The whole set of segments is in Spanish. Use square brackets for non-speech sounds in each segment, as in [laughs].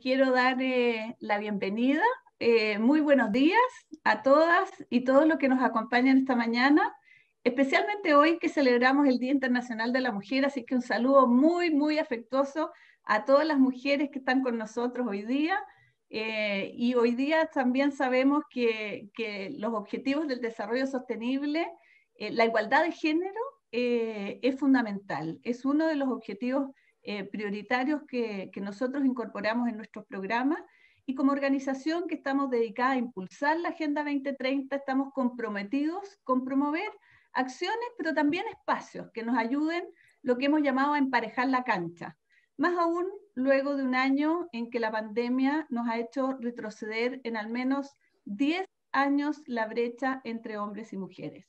quiero dar la bienvenida. Eh, muy buenos días a todas y todos los que nos acompañan esta mañana, especialmente hoy que celebramos el Día Internacional de la Mujer, así que un saludo muy, muy afectuoso a todas las mujeres que están con nosotros hoy día. Eh, y hoy día también sabemos que, que los objetivos del desarrollo sostenible, eh, la igualdad de género es fundamental, es uno de los objetivos eh, prioritarios que, nosotros incorporamos en nuestros programas y como organización que estamos dedicada a impulsar la Agenda 2030, estamos comprometidos con promover acciones, pero también espacios que nos ayuden lo que hemos llamado a emparejar la cancha. Más aún luego de un año en que la pandemia nos ha hecho retroceder en al menos 10 años la brecha entre hombres y mujeres.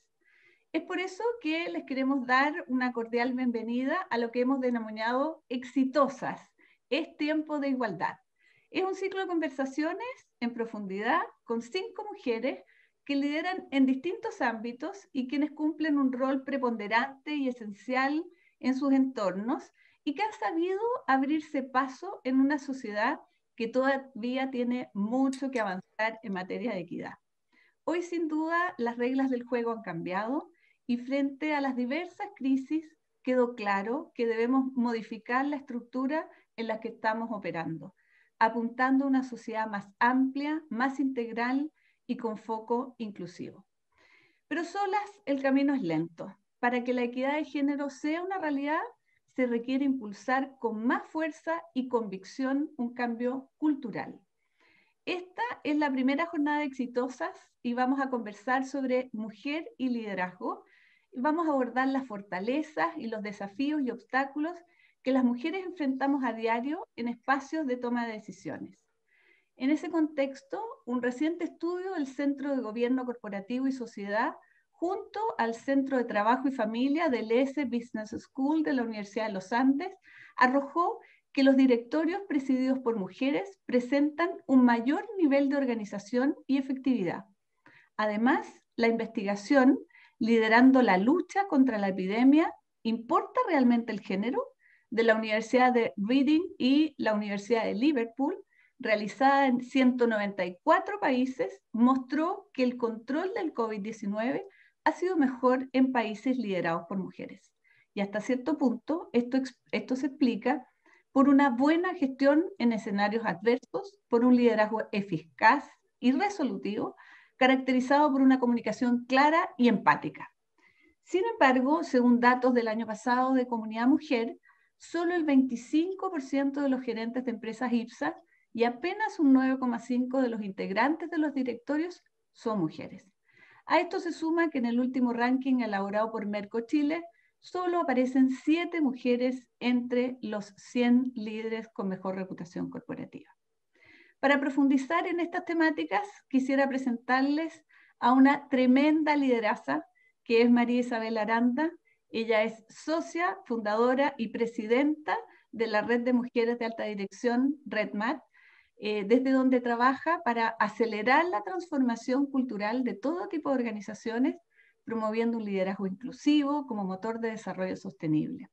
Es por eso que les queremos dar una cordial bienvenida a lo que hemos denominado exitosas. Es tiempo de igualdad. Es un ciclo de conversaciones en profundidad con cinco mujeres que lideran en distintos ámbitos y quienes cumplen un rol preponderante y esencial en sus entornos y que han sabido abrirse paso en una sociedad que todavía tiene mucho que avanzar en materia de equidad. Hoy sin duda las reglas del juego han cambiado y frente a las diversas crisis quedó claro que debemos modificar la estructura en la que estamos operando, apuntando a una sociedad más amplia, más integral y con foco inclusivo. Pero solas el camino es lento. Para que la equidad de género sea una realidad, se requiere impulsar con más fuerza y convicción un cambio cultural. Esta es la primera jornada de exitosas y vamos a conversar sobre mujer y liderazgo vamos a abordar las fortalezas y los desafíos y obstáculos que las mujeres enfrentamos a diario en espacios de toma de decisiones. En ese contexto, un reciente estudio del Centro de Gobierno Corporativo y Sociedad, junto al Centro de Trabajo y Familia del S Business School de la Universidad de los Andes, arrojó que los directorios presididos por mujeres presentan un mayor nivel de organización y efectividad. Además, la investigación liderando la lucha contra la epidemia, ¿importa realmente el género? de la Universidad de Reading y la Universidad de Liverpool, realizada en 194 países, mostró que el control del COVID-19 ha sido mejor en países liderados por mujeres. Y hasta cierto punto, esto, esto se explica por una buena gestión en escenarios adversos, por un liderazgo eficaz y resolutivo, caracterizado por una comunicación clara y empática. Sin embargo, según datos del año pasado de Comunidad Mujer, solo el 25% de los gerentes de empresas IPSA y apenas un 9,5% de los integrantes de los directorios son mujeres. A esto se suma que en el último ranking elaborado por Merco Chile, solo aparecen 7 mujeres entre los 100 líderes con mejor reputación corporativa. Para profundizar en estas temáticas, quisiera presentarles a una tremenda lideraza, que es María Isabel Aranda. Ella es socia, fundadora y presidenta de la Red de Mujeres de Alta Dirección, RedMat, eh, desde donde trabaja para acelerar la transformación cultural de todo tipo de organizaciones, promoviendo un liderazgo inclusivo como motor de desarrollo sostenible.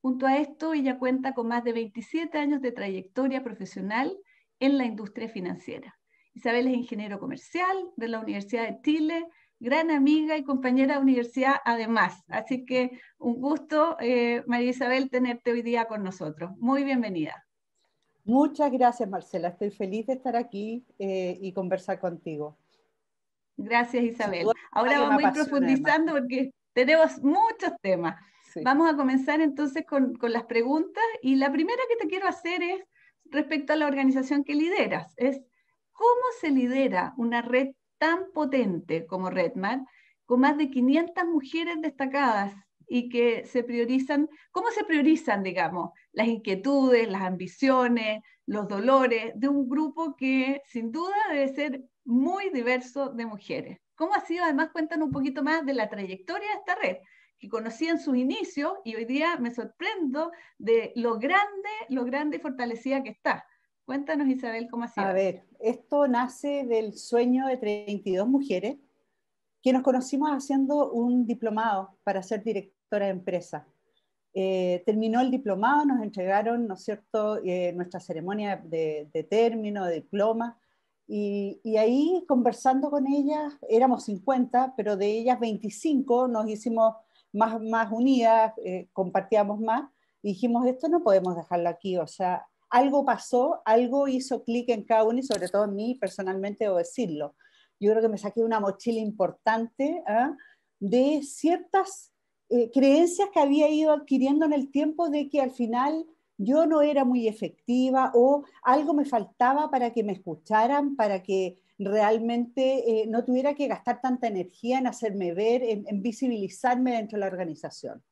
Junto a esto, ella cuenta con más de 27 años de trayectoria profesional en la industria financiera. Isabel es ingeniero comercial de la Universidad de Chile, gran amiga y compañera de universidad además. Así que un gusto, eh, María Isabel, tenerte hoy día con nosotros. Muy bienvenida. Muchas gracias, Marcela. Estoy feliz de estar aquí eh, y conversar contigo. Gracias, Isabel. Ahora vamos a ir profundizando porque tenemos muchos temas. Vamos a comenzar entonces con, con las preguntas y la primera que te quiero hacer es, respecto a la organización que lideras. Es cómo se lidera una red tan potente como Redman, con más de 500 mujeres destacadas y que se priorizan, cómo se priorizan, digamos, las inquietudes, las ambiciones, los dolores de un grupo que sin duda debe ser muy diverso de mujeres. ¿Cómo ha sido? Además, cuentan un poquito más de la trayectoria de esta red, que conocí en sus inicios y hoy día me sorprendo de lo grande, lo grande y fortalecida que está. Cuéntanos, Isabel, cómo ha sido. A ver, esto nace del sueño de 32 mujeres que nos conocimos haciendo un diplomado para ser directora de empresa. Eh, terminó el diplomado, nos entregaron, ¿no es cierto?, eh, nuestra ceremonia de, término, de diploma, y, y, ahí conversando con ellas, éramos 50, pero de ellas 25 nos hicimos más, más unidas, eh, compartíamos más, y dijimos, esto no podemos dejarlo aquí, o sea, algo pasó, algo hizo clic en cada uno y sobre todo en mí personalmente, debo decirlo. Yo creo que me saqué una mochila importante ¿ah? de ciertas eh, creencias que había ido adquiriendo en el tiempo de que al final yo no era muy efectiva o algo me faltaba para que me escucharan, para que realmente eh, no tuviera que gastar tanta energía en hacerme ver, en, visibilizarme dentro de la organización.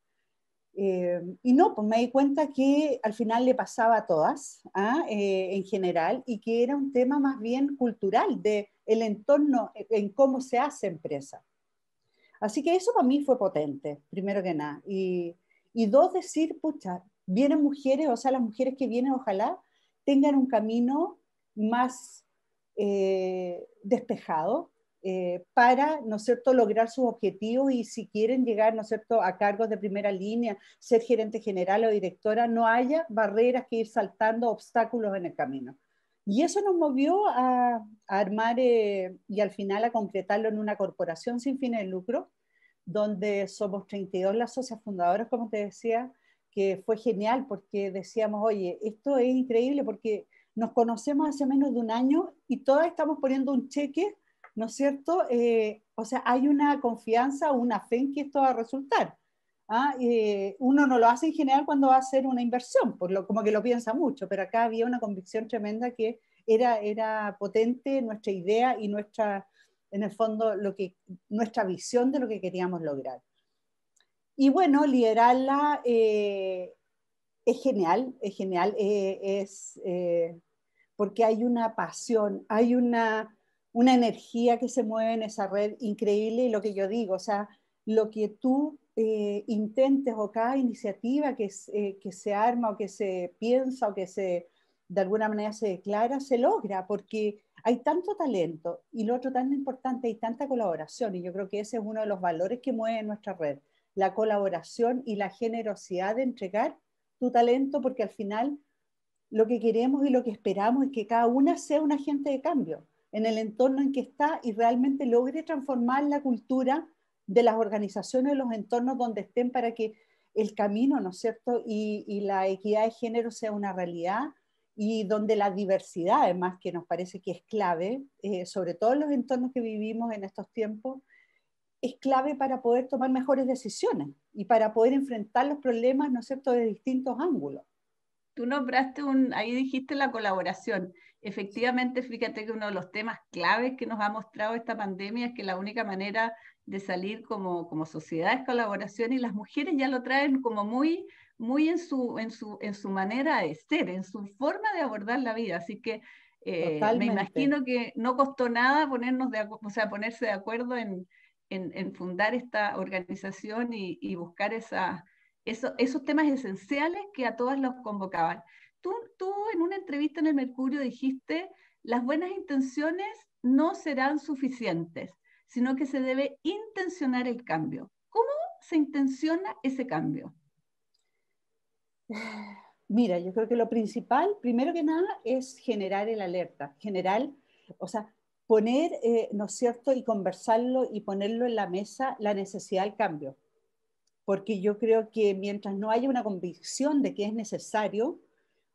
Eh, y no, pues me di cuenta que al final le pasaba a todas ¿ah? eh, en general y que era un tema más bien cultural de el entorno en cómo se hace empresa. Así que eso para mí fue potente, primero que nada. Y, y dos, decir, pucha, vienen mujeres, o sea, las mujeres que vienen ojalá tengan un camino más eh, despejado eh, para, ¿no es cierto?, lograr sus objetivos y si quieren llegar, ¿no es cierto?, a cargos de primera línea, ser gerente general o directora, no haya barreras que ir saltando, obstáculos en el camino. Y eso nos movió a, armar eh, y al final a concretarlo en una corporación sin fines de lucro, donde somos 32 las socias fundadoras, como te decía, que fue genial porque decíamos, oye, esto es increíble porque nos conocemos hace menos de un año y todas estamos poniendo un cheque, ¿no es cierto? Eh, o sea, hay una confianza, una fe en que esto va a resultar. ¿ah? Eh, uno no lo hace en general cuando va a hacer una inversión, lo, como que lo piensa mucho, pero acá había una convicción tremenda que era, era potente nuestra idea y nuestra, en el fondo, lo que, nuestra visión de lo que queríamos lograr. Y bueno, liderarla eh, es genial, es genial, es, porque hay una pasión, hay una, energía que se mueve en esa red increíble y lo que yo digo, o sea, lo que tú eh, intentes o cada iniciativa que, eh, que se arma o que se piensa o que se de alguna manera se declara, se logra, porque hay tanto talento y lo otro tan importante, hay tanta colaboración y yo creo que ese es uno de los valores que mueve nuestra red, la colaboración y la generosidad de entregar tu talento porque al final lo que queremos y lo que esperamos es que cada una sea un agente de cambio en el entorno en que está y realmente logre transformar la cultura de las organizaciones, los entornos donde estén para que el camino, ¿no es cierto? Y, la equidad de género sea una realidad y donde la diversidad, además, que nos parece que es clave, eh, sobre todo en los entornos que vivimos en estos tiempos, es clave para poder tomar mejores decisiones y para poder enfrentar los problemas, ¿no es cierto?, de distintos ángulos tú nombraste un, ahí dijiste la colaboración. Efectivamente, fíjate que uno de los temas claves que nos ha mostrado esta pandemia es que la única manera de salir como, sociedad es colaboración y las mujeres ya lo traen como muy, muy en, su, en, su, en su manera de ser, en su forma de abordar la vida. Así que eh, me imagino que no costó nada ponernos de, o sea, ponerse de acuerdo en, fundar esta organización y, y buscar esa esos temas esenciales que a todas los convocaban. Tú, en una entrevista en el Mercurio dijiste, las buenas intenciones no serán suficientes, sino que se debe intencionar el cambio. ¿Cómo se intenciona ese cambio? Mira, yo creo que lo principal, primero que nada, es generar el alerta, generar, o sea, poner, eh, ¿no es cierto?, y conversarlo y ponerlo en la mesa la necesidad del cambio porque yo creo que mientras no haya una convicción de que es necesario,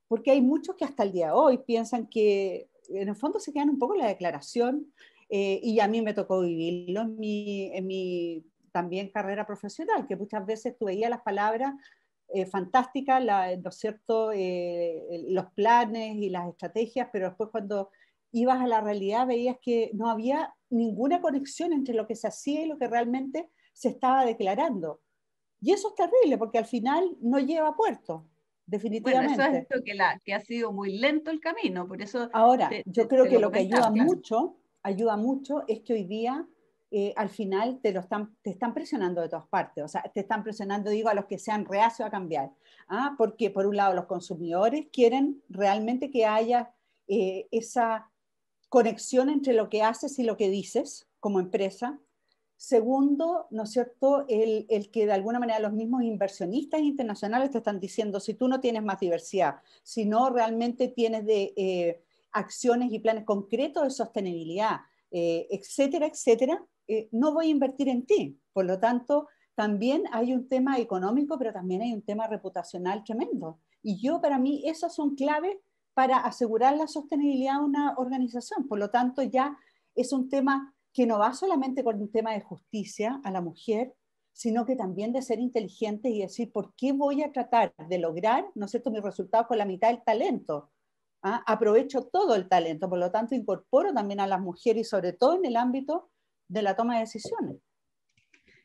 porque hay muchos que hasta el día de hoy piensan que en el fondo se quedan un poco en la declaración, eh, y a mí me tocó vivirlo en mi, también carrera profesional, que muchas veces tú veías las palabras eh, fantásticas, eh, los planes y las estrategias, pero después cuando ibas a la realidad veías que no había ninguna conexión entre lo que se hacía y lo que realmente se estaba declarando. Y eso es terrible porque al final no lleva a puerto, definitivamente. Bueno, eso es lo que, la, que ha sido muy lento el camino, por eso... Ahora, yo creo que lo, que ayuda mucho, ayuda mucho es que hoy día eh, al final te, lo están, te están presionando de todas partes, o sea, te están presionando, digo, a los que sean reacios a cambiar, ¿ah? porque por un lado los consumidores quieren realmente que haya eh, esa conexión entre lo que haces y lo que dices como empresa, Segundo, ¿no es cierto?, el, el, que de alguna manera los mismos inversionistas internacionales te están diciendo, si tú no tienes más diversidad, si no realmente tienes de eh, acciones y planes concretos de sostenibilidad, eh, etcétera, etcétera, eh, no voy a invertir en ti. Por lo tanto, también hay un tema económico, pero también hay un tema reputacional tremendo. Y yo, para mí, esas son claves para asegurar la sostenibilidad de una organización. Por lo tanto, ya es un tema que no va solamente con un tema de justicia a la mujer, sino que también de ser inteligente y decir, ¿por qué voy a tratar de lograr, no sé mis resultados con la mitad del talento? ¿ah? Aprovecho todo el talento, por lo tanto incorporo también a las mujeres y sobre todo en el ámbito de la toma de decisiones.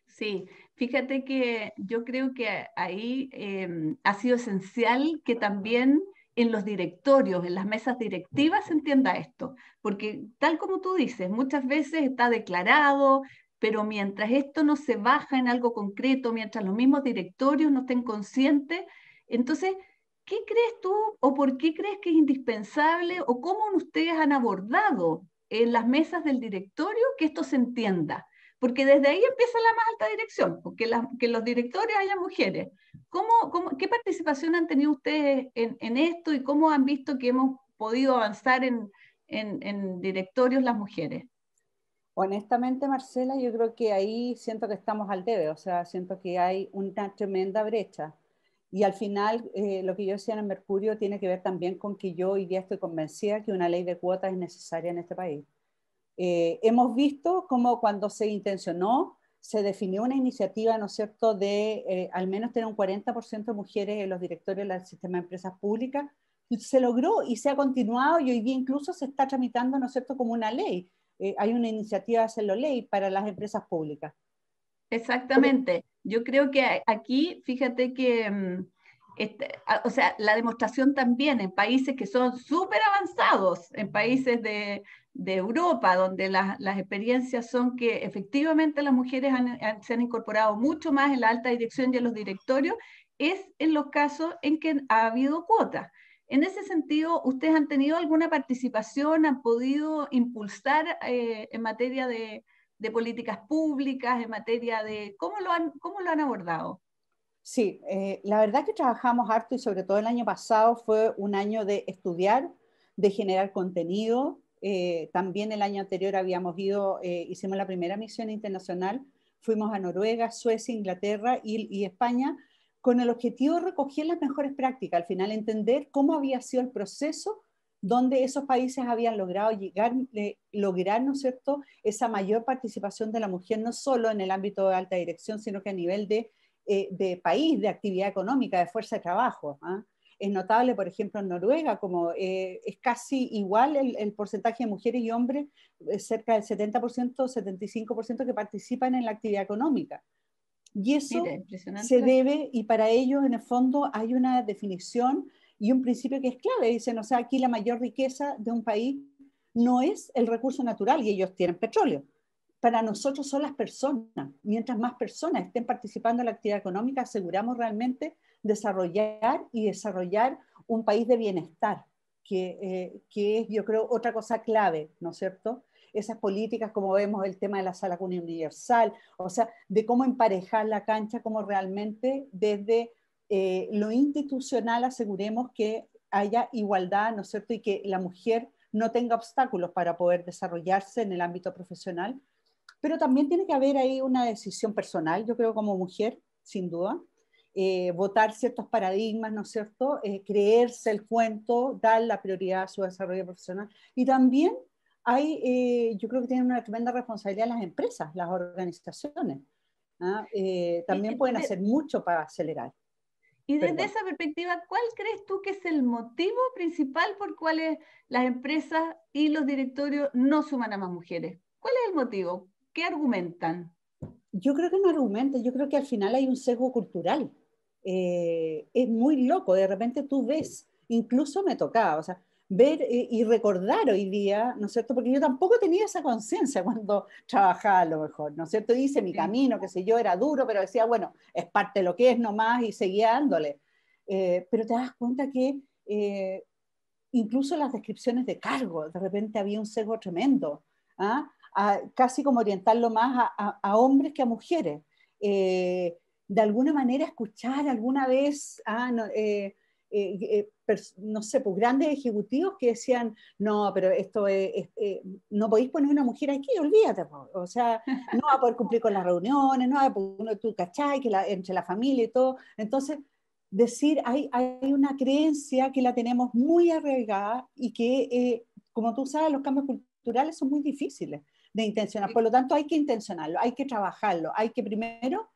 Sí, fíjate que yo creo que ahí eh, ha sido esencial que también en los directorios, en las mesas directivas se entienda esto, porque tal como tú dices, muchas veces está declarado, pero mientras esto no se baja en algo concreto, mientras los mismos directorios no estén conscientes, entonces, ¿qué crees tú o por qué crees que es indispensable o cómo ustedes han abordado en las mesas del directorio que esto se entienda? porque desde ahí empieza la más alta dirección, porque las, que los directores hayan mujeres. ¿Cómo, qué participación han tenido ustedes en, esto y cómo han visto que hemos podido avanzar en, directorios las mujeres? Honestamente, Marcela, yo creo que ahí siento que estamos al debe, o sea, siento que hay una tremenda brecha. Y al final, eh, lo que yo decía en el Mercurio tiene que ver también con que yo hoy día estoy convencida que una ley de cuotas es necesaria en este país. Eh, hemos visto cómo cuando se intencionó, se definió una iniciativa, ¿no es cierto?, de eh, al menos tener un 40% de mujeres en los directorios del sistema de empresas públicas. Se logró y se ha continuado y hoy día incluso se está tramitando, ¿no es cierto?, como una ley. Eh, hay una iniciativa de hacerlo ley para las empresas públicas. Exactamente. Yo creo que aquí, fíjate que, mm, este, o sea, la demostración también en países que son súper avanzados, en países de, de Europa, donde las experiencias son que efectivamente las mujeres se han incorporado mucho más en la alta dirección y en los directorios, es en los casos en que ha habido cuotas. En ese sentido, ¿ustedes han tenido alguna participación, han podido impulsar eh, en materia de, políticas públicas, en materia de cómo lo han, cómo lo han abordado? Sí, eh, la verdad que trabajamos harto y sobre todo el año pasado fue un año de estudiar, de generar contenido, eh, también el año anterior habíamos ido, eh, hicimos la primera misión internacional, fuimos a Noruega, Suecia, Inglaterra y, España con el objetivo de recoger las mejores prácticas, al final entender cómo había sido el proceso donde esos países habían logrado llegar, eh, lograr, ¿no es cierto?, esa mayor participación de la mujer, no solo en el ámbito de alta dirección, sino que a nivel de, país, de actividad económica, de fuerza de trabajo. ¿ah? es notable, por ejemplo, en Noruega, como eh, es casi igual el, porcentaje de mujeres y hombres, eh, cerca del 70%, 75% que participan en la actividad económica. Y eso se debe, y para ellos en el fondo hay una definición y un principio que es clave. Dicen, o sea, aquí la mayor riqueza de un país no es el recurso natural y ellos tienen petróleo. Para nosotros son las personas. Mientras más personas estén participando en la actividad económica, aseguramos realmente desarrollar y desarrollar un país de bienestar, que, eh, que es, yo creo, otra cosa clave, ¿no es cierto? Esas políticas, como vemos el tema de la sala cuna universal, o sea, de cómo emparejar la cancha, cómo realmente desde eh, lo institucional aseguremos que haya igualdad, ¿no es cierto? Y que la mujer no tenga obstáculos para poder desarrollarse en el ámbito profesional. Pero también tiene que haber ahí una decisión personal, yo creo, como mujer, sin duda, votar eh, ciertos paradigmas, ¿no es cierto? Eh, creerse el cuento, dar la prioridad a su desarrollo profesional. Y también hay, eh, yo creo que tienen una tremenda responsabilidad las empresas, las organizaciones. ¿ah? también pueden hacer mucho para acelerar. Y desde esa perspectiva, ¿cuál crees tú que es el motivo principal por cual las empresas y los directorios no suman a más mujeres? ¿Cuál es el motivo? ¿Qué argumentan? Yo creo que no argumentan, yo creo que al final hay un sesgo cultural. Eh, es muy loco, de repente tú ves, incluso me tocaba, o sea, ver eh, y recordar hoy día, ¿no es cierto? Porque yo tampoco tenía esa conciencia cuando [laughs] trabajaba a lo mejor, ¿no es cierto? Hice mi camino, qué sé yo, era duro, pero decía, bueno, es parte lo que es nomás y seguía dándole. Eh, pero te das cuenta que incluso las descripciones de cargo, de repente había un sesgo tremendo, ¿ah? casi como orientarlo más a, hombres que a mujeres. Eh, de alguna manera escuchar alguna vez a, ah, eh, eh, eh, no sé, pues grandes ejecutivos que decían, no, pero esto es, no podéis poner una mujer aquí, olvídate, o sea, no va a poder cumplir con las reuniones, no va a poder, tú cachai, que la, entre la familia y todo. Entonces, decir, hay, hay una creencia que la tenemos muy arraigada y que, como tú sabes, los cambios culturales son muy difíciles de intencionar. Por lo tanto, hay que intencionarlo, hay que trabajarlo, hay que primero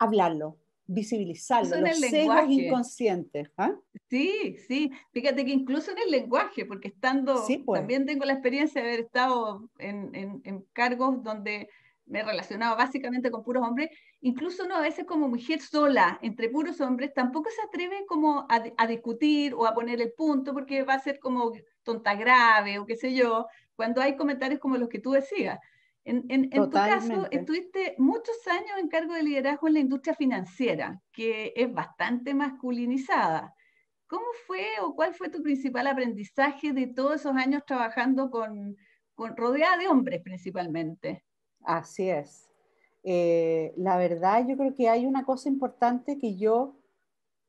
hablarlo, visibilizarlo, en los el lenguaje. inconscientes. ¿ah? Sí, sí, fíjate que incluso en el lenguaje, porque estando, pues. también tengo la experiencia de haber estado en, cargos donde me relacionaba básicamente con puros hombres, incluso no a veces como mujer sola, entre puros hombres, tampoco se atreve como a, a, discutir o a poner el punto porque va a ser como tonta grave o qué sé yo, cuando hay comentarios como los que tú decías. En, tu caso, estuviste muchos años en cargo de liderazgo en la industria financiera, que es bastante masculinizada. ¿Cómo fue o cuál fue tu principal aprendizaje de todos esos años trabajando con, con rodeada de hombres principalmente? Así es. Eh, la verdad, yo creo que hay una cosa importante que yo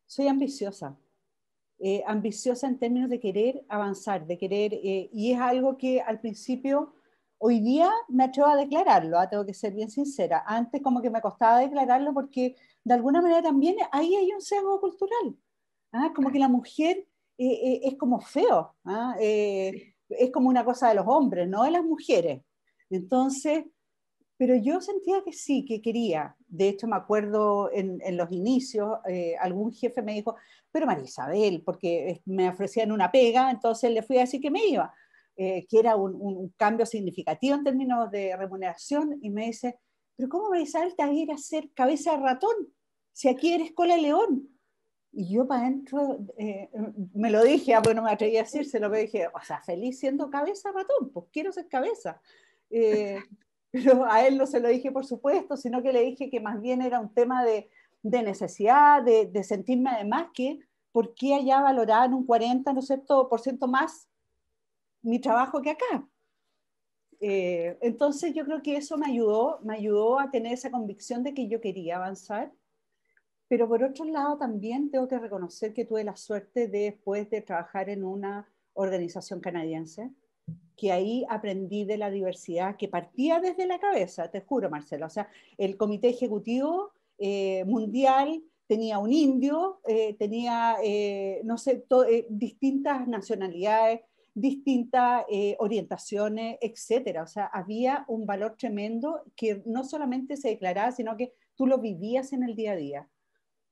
soy ambiciosa. Eh, ambiciosa en términos de querer avanzar, de querer, eh, y es algo que al principio hoy día me atrevo a declararlo, ah, tengo que ser bien sincera. Antes como que me costaba declararlo porque de alguna manera también ahí hay un sesgo cultural. Ah, como que la mujer eh, eh, es como feo, ah, eh, es como una cosa de los hombres, no de las mujeres. Entonces, pero yo sentía que sí, que quería. De hecho, me acuerdo en, los inicios, algún jefe me dijo, pero María Isabel, porque me ofrecían una pega, entonces le fui a decir que me iba. Eh, que era un, cambio significativo en términos de remuneración, y me dice, pero ¿cómo vais a ir a ser cabeza de ratón si aquí eres cola de león? Y yo para adentro eh, me lo dije, ah, bueno me atreví a decírselo, pero dije, o sea, feliz siendo cabeza de ratón, pues quiero ser cabeza. Eh, [laughs] pero a él no se lo dije, por supuesto, sino que le dije que más bien era un tema de, de necesidad, de, de, sentirme además que por qué allá valoraban un 40, ¿no sé todo por ciento más mi trabajo que acá. Eh, entonces yo creo que eso me ayudó, me ayudó a tener esa convicción de que yo quería avanzar, pero por otro lado también tengo que reconocer que tuve la suerte de, después de trabajar en una organización canadiense, que ahí aprendí de la diversidad que partía desde la cabeza, te juro Marcelo, o sea, el comité ejecutivo eh, mundial tenía un indio, eh, tenía, no sé, distintas nacionalidades, distintas eh, orientaciones, etcétera. O sea, había un valor tremendo que no solamente se declaraba, sino que tú lo vivías en el día a día.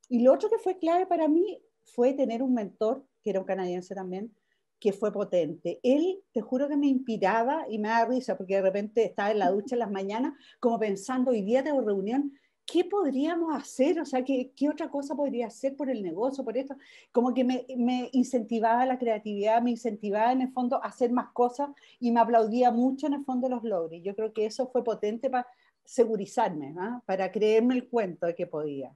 Y lo otro que fue clave para mí fue tener un mentor, que era un canadiense también, que fue potente. Él, te juro que me inspiraba y me da risa, porque de repente estaba en la ducha en las mañanas, como pensando, hoy día tengo reunión, ¿qué podríamos hacer? O sea, ¿qué, otra cosa podría hacer por el negocio, por esto? Como que me, incentivaba la creatividad, me incentivaba en el fondo a hacer más cosas y me aplaudía mucho en el fondo los logros. Yo creo que eso fue potente para segurizarme, ¿ah? para creerme el cuento de que podía.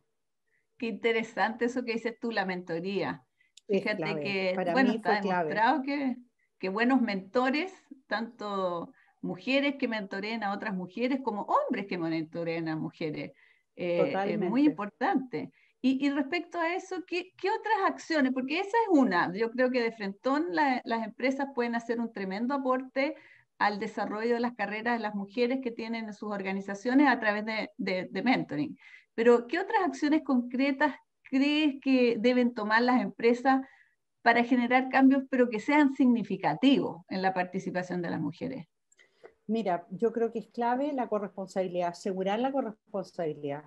Qué interesante eso que dices tú, la mentoría. Fíjate que, bueno, está demostrado que, que buenos mentores, tanto mujeres que mentoren a otras mujeres como hombres que mentoren a mujeres es eh, eh, muy importante. Y, respecto a eso, ¿qué, otras acciones? Porque esa es una. Yo creo que de frentón las empresas pueden hacer un tremendo aporte al desarrollo de las carreras de las mujeres que tienen en sus organizaciones a través de mentoring. Pero, ¿qué otras acciones concretas crees que deben tomar las empresas para generar cambios, pero que sean significativos en la participación de las mujeres? Mira, yo creo que es clave la corresponsabilidad, asegurar la corresponsabilidad.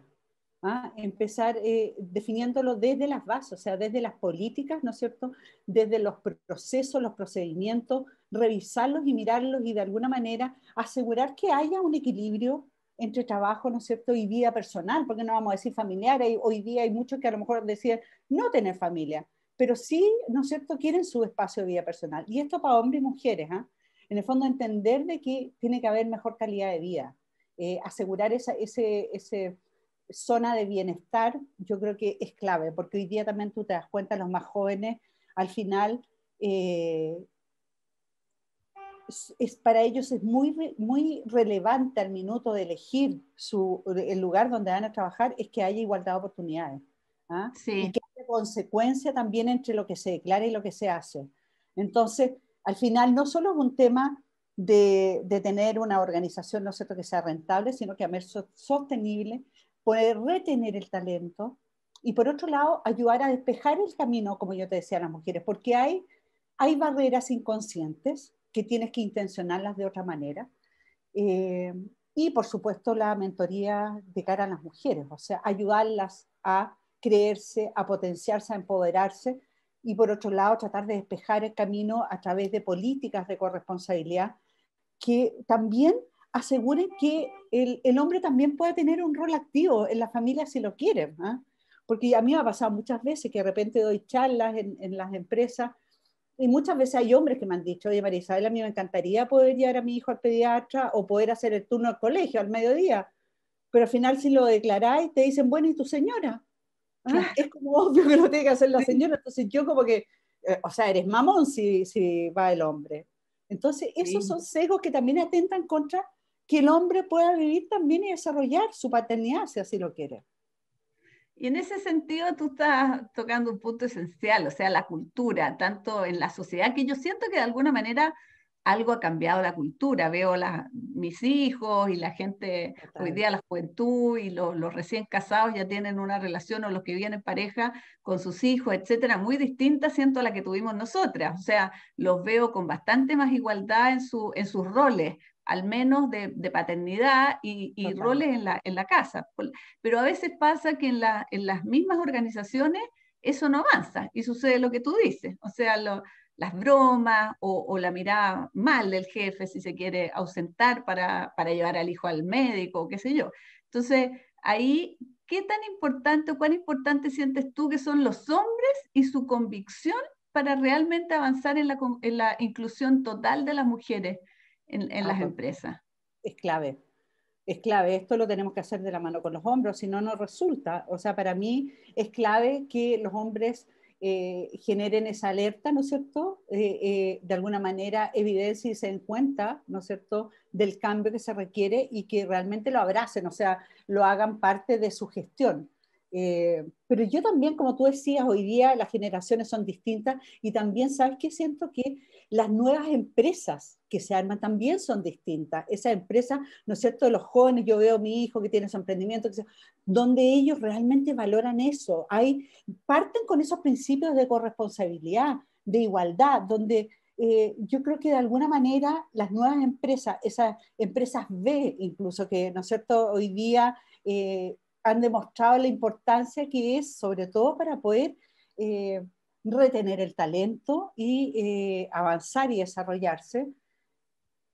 ¿ah? Empezar eh, definiéndolo desde las bases, o sea, desde las políticas, ¿no es cierto? Desde los procesos, los procedimientos, revisarlos y mirarlos y de alguna manera asegurar que haya un equilibrio entre trabajo, ¿no es cierto?, y vida personal, porque no vamos a decir familiar, hoy día hay muchos que a lo mejor deciden no tener familia, pero sí, ¿no es cierto?, quieren su espacio de vida personal. Y esto para hombres y mujeres, ¿ah? en el fondo entender de que tiene que haber mejor calidad de vida, eh, asegurar esa ese, zona de bienestar, yo creo que es clave, porque hoy día también tú te das cuenta, los más jóvenes, al final, eh, es, para ellos es muy, muy relevante al minuto de elegir su, el lugar donde van a trabajar, es que haya igualdad de oportunidades. ¿ah? Sí. Y que haya consecuencia también entre lo que se declara y lo que se hace. Entonces, al final no solo es un tema de, tener una organización, ¿no cierto?, que sea rentable, sino que a sostenible, poder retener el talento y por otro lado ayudar a despejar el camino, como yo te decía, a las mujeres, porque hay, barreras inconscientes que tienes que intencionarlas de otra manera. Eh, y por supuesto la mentoría de cara a las mujeres, o sea, ayudarlas a creerse, a potenciarse, a empoderarse, y por otro lado tratar de despejar el camino a través de políticas de corresponsabilidad que también aseguren que el, hombre también pueda tener un rol activo en la familia si lo quiere. ¿ah? Porque a mí me ha pasado muchas veces que de repente doy charlas en, en las empresas y muchas veces hay hombres que me han dicho, oye María a mí me encantaría poder llevar a mi hijo al pediatra o poder hacer el turno al colegio al mediodía, pero al final si lo declaráis te dicen, bueno, ¿y tu señora? Ah. es como obvio que lo tiene que hacer la señora, entonces yo como que, eh, o sea, eres mamón si, si va el hombre. Entonces, esos son sesgos que también atentan contra que el hombre pueda vivir también y desarrollar su paternidad, si así lo quiere. Y en ese sentido tú estás tocando un punto esencial, o sea, la cultura, tanto en la sociedad, que yo siento que de alguna manera algo ha cambiado la cultura. Veo la, mis hijos y la gente, hoy día la juventud y los, recién casados ya tienen una relación o los que vienen pareja con sus hijos, etcétera, muy distinta siento a la que tuvimos nosotras. O sea, los veo con bastante más igualdad en, su, en sus roles, al menos de, paternidad y, roles en la, casa. Pero a veces pasa que en, las mismas organizaciones eso no avanza y sucede lo que tú dices. O sea, lo, las bromas o, la mirada mal del jefe si se quiere ausentar para, llevar al hijo al médico, qué sé yo. Entonces, ahí, ¿qué tan importante o cuán importante sientes tú que son los hombres y su convicción para realmente avanzar en la, inclusión total de las mujeres en, las empresas? Es clave, es clave, esto lo tenemos que hacer de la mano con los hombros. si no, no resulta. O sea, para mí es clave que los hombres eh, generen esa alerta, ¿no es cierto? Eh, eh, de alguna manera evidencia y se den cuenta, ¿no es cierto?, del cambio que se requiere y que realmente lo abracen, o sea, lo hagan parte de su gestión. pero yo también, como tú decías, hoy día las generaciones son distintas y también, ¿sabes que Siento que las nuevas empresas que se arman también son distintas. Esa empresa, ¿no es cierto?, los jóvenes, yo veo a mi hijo que tiene su emprendimiento, donde ellos realmente valoran eso. Hay, parten con esos principios de corresponsabilidad, de igualdad, donde eh, yo creo que de alguna manera las nuevas empresas, esas empresas B incluso, que, ¿no es cierto?, hoy día... Eh, han demostrado la importancia que es, sobre todo para poder eh, retener el talento y eh, avanzar y desarrollarse,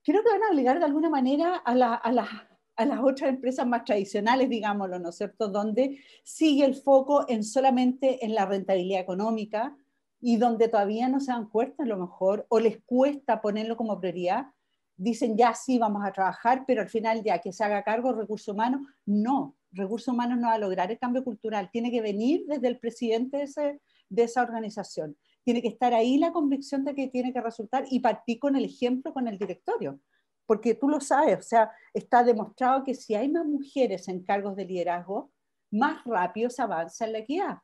creo que van a obligar de alguna manera a, las otras empresas más tradicionales, digámoslo, ¿no es cierto?, donde sigue el foco en solamente en la rentabilidad económica y donde todavía no se dan cuenta a lo mejor o les cuesta ponerlo como prioridad, dicen ya sí vamos a trabajar, pero al final ya que se haga cargo recursos humanos, no, recursos humanos no va a lograr el cambio cultural, tiene que venir desde el presidente de ese, de esa organización. Tiene que estar ahí la convicción de que tiene que resultar y partir con el ejemplo con el directorio, porque tú lo sabes, o sea, está demostrado que si hay más mujeres en cargos de liderazgo, más rápido se avanza en la equidad.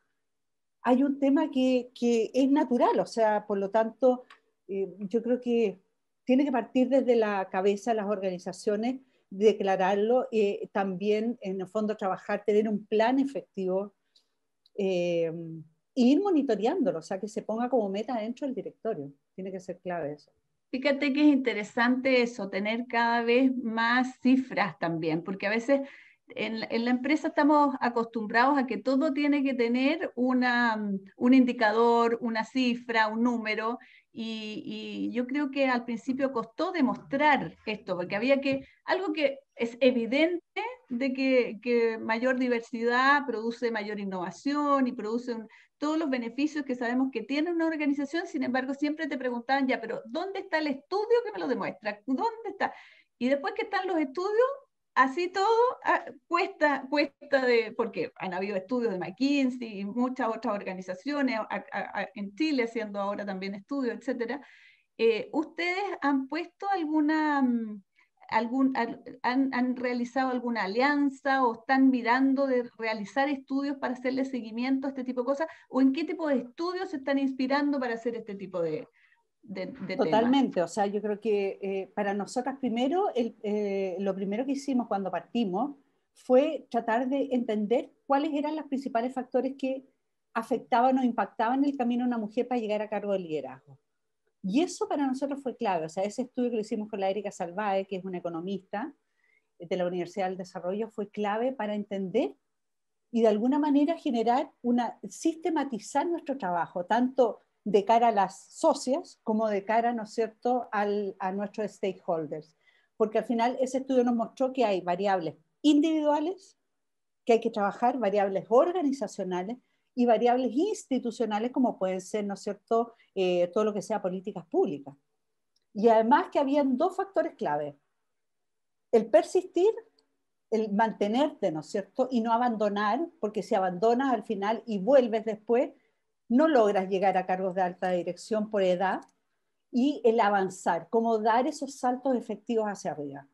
Hay un tema que, que es natural, o sea, por lo tanto, eh, yo creo que tiene que partir desde la cabeza de las organizaciones, declararlo, y eh, también en el fondo trabajar, tener un plan efectivo. Eh, ir monitoreándolo, o sea, que se ponga como meta dentro del directorio. Tiene que ser clave eso. Fíjate que es interesante eso, tener cada vez más cifras también, porque a veces en, en la empresa estamos acostumbrados a que todo tiene que tener una, un indicador, una cifra, un número, y, y, yo creo que al principio costó demostrar esto, porque había que, algo que es evidente, de que, mayor diversidad produce mayor innovación y produce todos los beneficios que sabemos que tiene una organización, sin embargo, siempre te preguntaban ya, pero ¿dónde está el estudio que me lo demuestra? ¿Dónde está? Y después que están los estudios, así todo ah, cuesta, cuesta de, porque han habido estudios de McKinsey y muchas otras organizaciones, en Chile haciendo ahora también estudios, etc. Eh, ¿Ustedes han puesto alguna... Mm, han, realizado alguna alianza o están mirando de realizar estudios para hacerle seguimiento a este tipo de cosas, o en qué tipo de estudios se están inspirando para hacer este tipo de, Totalmente, o sea, yo creo que eh, para nosotras primero, eh, lo primero que hicimos cuando partimos fue tratar de entender cuáles eran los principales factores que afectaban o impactaban el camino de una mujer para llegar a cargo de liderazgo. Y eso para nosotros fue clave. O sea, ese estudio que hicimos con la Erika Salvae, que es una economista eh, de la Universidad del Desarrollo, fue clave para entender y de alguna manera generar una, sistematizar nuestro trabajo, tanto de cara a las socias como de cara, ¿no es cierto?, a nuestros stakeholders. Porque al final ese estudio nos mostró que hay variables individuales que hay que trabajar, variables organizacionales, y variables institucionales como pueden ser, ¿no es cierto?, eh, todo lo que sea políticas públicas. Y además que habían dos factores clave. El persistir, el mantenerte, ¿no es cierto?, y no abandonar, porque si abandonas al final y vuelves después, no logras llegar a cargos de alta dirección por edad, y el avanzar, como dar esos saltos efectivos hacia arriba.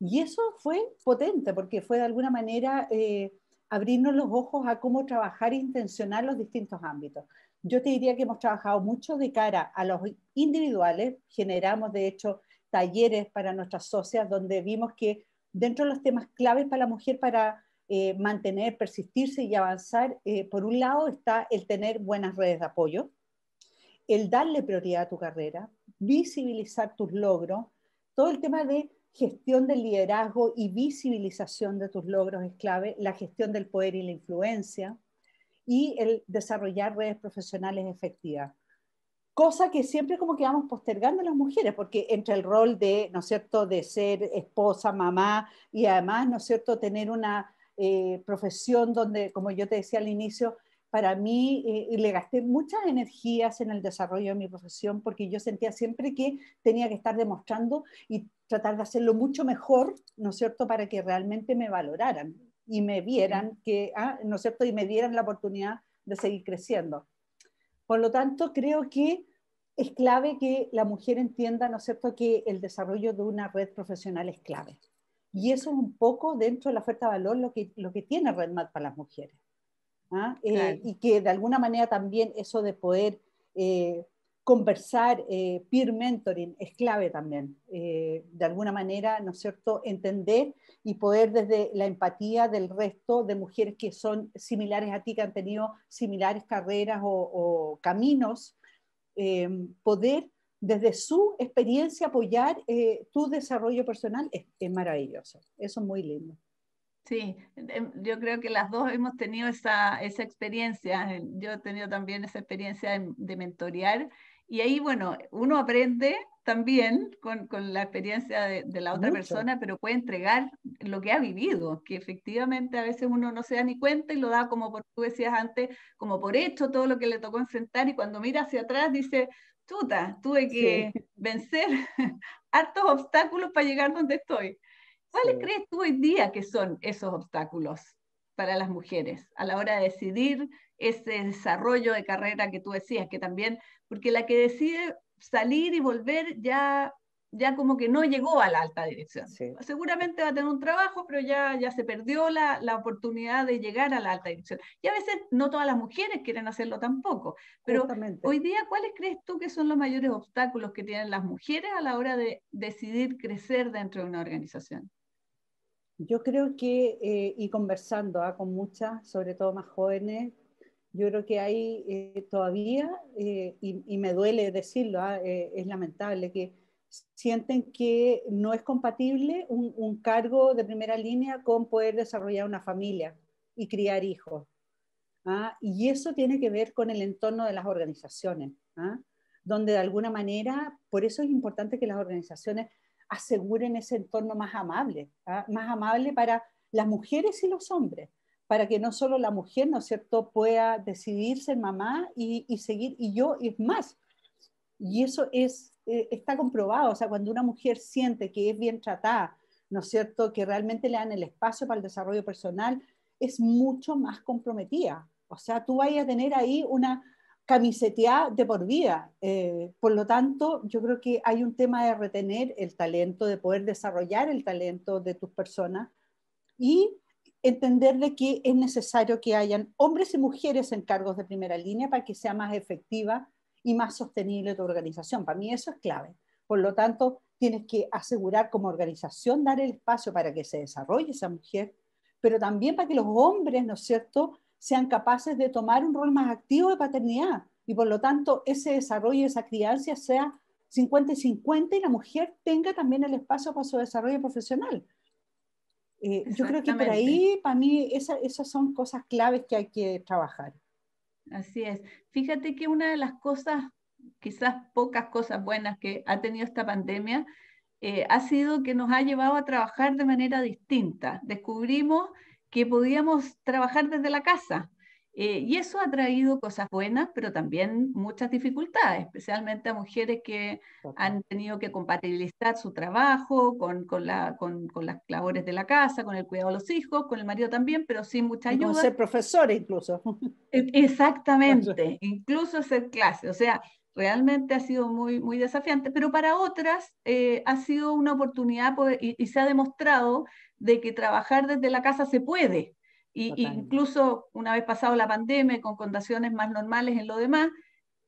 Y eso fue potente, porque fue de alguna manera... Eh, abrirnos los ojos a cómo trabajar e intencionar los distintos ámbitos. Yo te diría que hemos trabajado mucho de cara a los individuales, generamos de hecho talleres para nuestras socias donde vimos que dentro de los temas claves para la mujer para eh, mantener, persistirse y avanzar, eh, por un lado está el tener buenas redes de apoyo, el darle prioridad a tu carrera, visibilizar tus logros, todo el tema de gestión del liderazgo y visibilización de tus logros es clave, la gestión del poder y la influencia, y el desarrollar redes profesionales efectivas. Cosa que siempre como que vamos postergando las mujeres, porque entre el rol de, ¿no es cierto?, de ser esposa, mamá, y además, ¿no es cierto?, tener una eh, profesión donde, como yo te decía al inicio, para mí eh, le gasté muchas energías en el desarrollo de mi profesión porque yo sentía siempre que tenía que estar demostrando y tratar de hacerlo mucho mejor, ¿no es cierto?, para que realmente me valoraran y me vieran que, ah, ¿no es cierto?, y me dieran la oportunidad de seguir creciendo. Por lo tanto, creo que es clave que la mujer entienda, ¿no es cierto?, que el desarrollo de una red profesional es clave. Y eso es un poco dentro de la oferta de valor lo que, lo que tiene RedMat para las mujeres. ¿ah? Eh, y que de alguna manera también eso de poder eh, conversar, eh, peer mentoring es clave también. Eh, de alguna manera, ¿no es cierto?, entender y poder desde la empatía del resto de mujeres que son similares a ti, que han tenido similares carreras o, caminos, em, poder desde su experiencia apoyar eh, tu desarrollo personal es, maravilloso. Eso es muy lindo. Sí, em, yo creo que las dos hemos tenido esa, experiencia. Yo he tenido también esa experiencia de, de mentorear y ahí, bueno, uno aprende también con, la experiencia de, la otra persona, pero puede entregar lo que ha vivido, que efectivamente a veces uno no se da ni cuenta y lo da como por, tú decías antes, como por hecho todo lo que le tocó enfrentar y cuando mira hacia atrás dice, chuta, tuve que vencer [laughs] hartos obstáculos para llegar donde estoy. ¿Cuáles crees tú hoy día que son esos obstáculos para las mujeres a la hora de decidir ese desarrollo de carrera que tú decías, que también porque la que decide salir y volver ya, ya como que no llegó a la alta dirección. Seguramente va a tener un trabajo, pero ya, ya se perdió la, oportunidad de llegar a la alta dirección. Y a veces no todas las mujeres quieren hacerlo tampoco, pero hoy día, ¿cuáles crees tú que son los mayores obstáculos que tienen las mujeres a la hora de decidir crecer dentro de una organización? Yo creo que, eh, y conversando ah, con muchas, sobre todo más jóvenes, yo creo que hay eh, todavía, eh, y, me duele decirlo, ah, eh, es lamentable, que sienten que no es compatible un, cargo de primera línea con poder desarrollar una familia y criar hijos. ¿ah? Y eso tiene que ver con el entorno de las organizaciones, ¿ah? donde de alguna manera, por eso es importante que las organizaciones aseguren ese entorno más amable, más amable para las mujeres y los hombres para que no solo la mujer, ¿no es cierto?, pueda decidirse en mamá y, seguir, y yo, es más. Y eso es, eh, está comprobado, o sea, cuando una mujer siente que es bien tratada, ¿no es cierto?, que realmente le dan el espacio para el desarrollo personal, es mucho más comprometida. O sea, tú vayas a tener ahí una camiseteada de por vida. Eh, por lo tanto, yo creo que hay un tema de retener el talento, de poder desarrollar el talento de tus personas y entender que es necesario que hayan hombres y mujeres en cargos de primera línea para que sea más efectiva y más sostenible tu organización. Para mí eso es clave. Por lo tanto, tienes que asegurar como organización dar el espacio para que se desarrolle esa mujer, pero también para que los hombres, ¿no es cierto?, sean capaces de tomar un rol más activo de paternidad y por lo tanto ese desarrollo, esa crianza sea 50 y 50 y la mujer tenga también el espacio para su desarrollo profesional. Eh, yo creo que por ahí, para mí, esas son cosas claves que hay que trabajar. Así es. Fíjate que una de las cosas, quizás pocas cosas buenas que ha tenido esta pandemia, eh, ha sido que nos ha llevado a trabajar de manera distinta. Descubrimos que podíamos trabajar desde la casa. Eh, y eso ha traído cosas buenas, pero también muchas dificultades, especialmente a mujeres que han tenido que compatibilizar su trabajo con, las labores de la casa, con el cuidado de los hijos, con el marido también, pero sin mucha ayuda. Y ser profesora incluso. E, exactamente, [laughs] incluso ser clase. O sea, realmente ha sido muy, muy desafiante, pero para otras eh, ha sido una oportunidad pues, y, y se ha demostrado de que trabajar desde la casa se puede y incluso una vez pasado la pandemia con condiciones más normales en lo demás,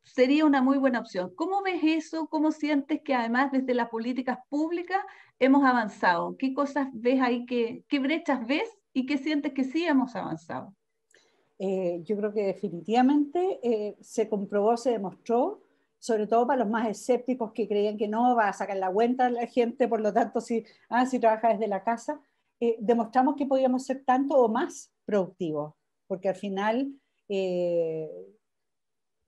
sería una muy buena opción. ¿Cómo ves eso? ¿Cómo sientes que además desde las políticas públicas hemos avanzado? ¿Qué cosas ves ahí? Que, ¿Qué brechas ves y qué sientes que sí hemos avanzado? Eh, yo creo que definitivamente eh, se comprobó, se demostró, sobre todo para los más escépticos que creían que no va a sacar la cuenta la gente, por lo tanto, si, ah, trabaja desde la casa, eh, demostramos que podíamos ser tanto o más productivos, porque al final, eh,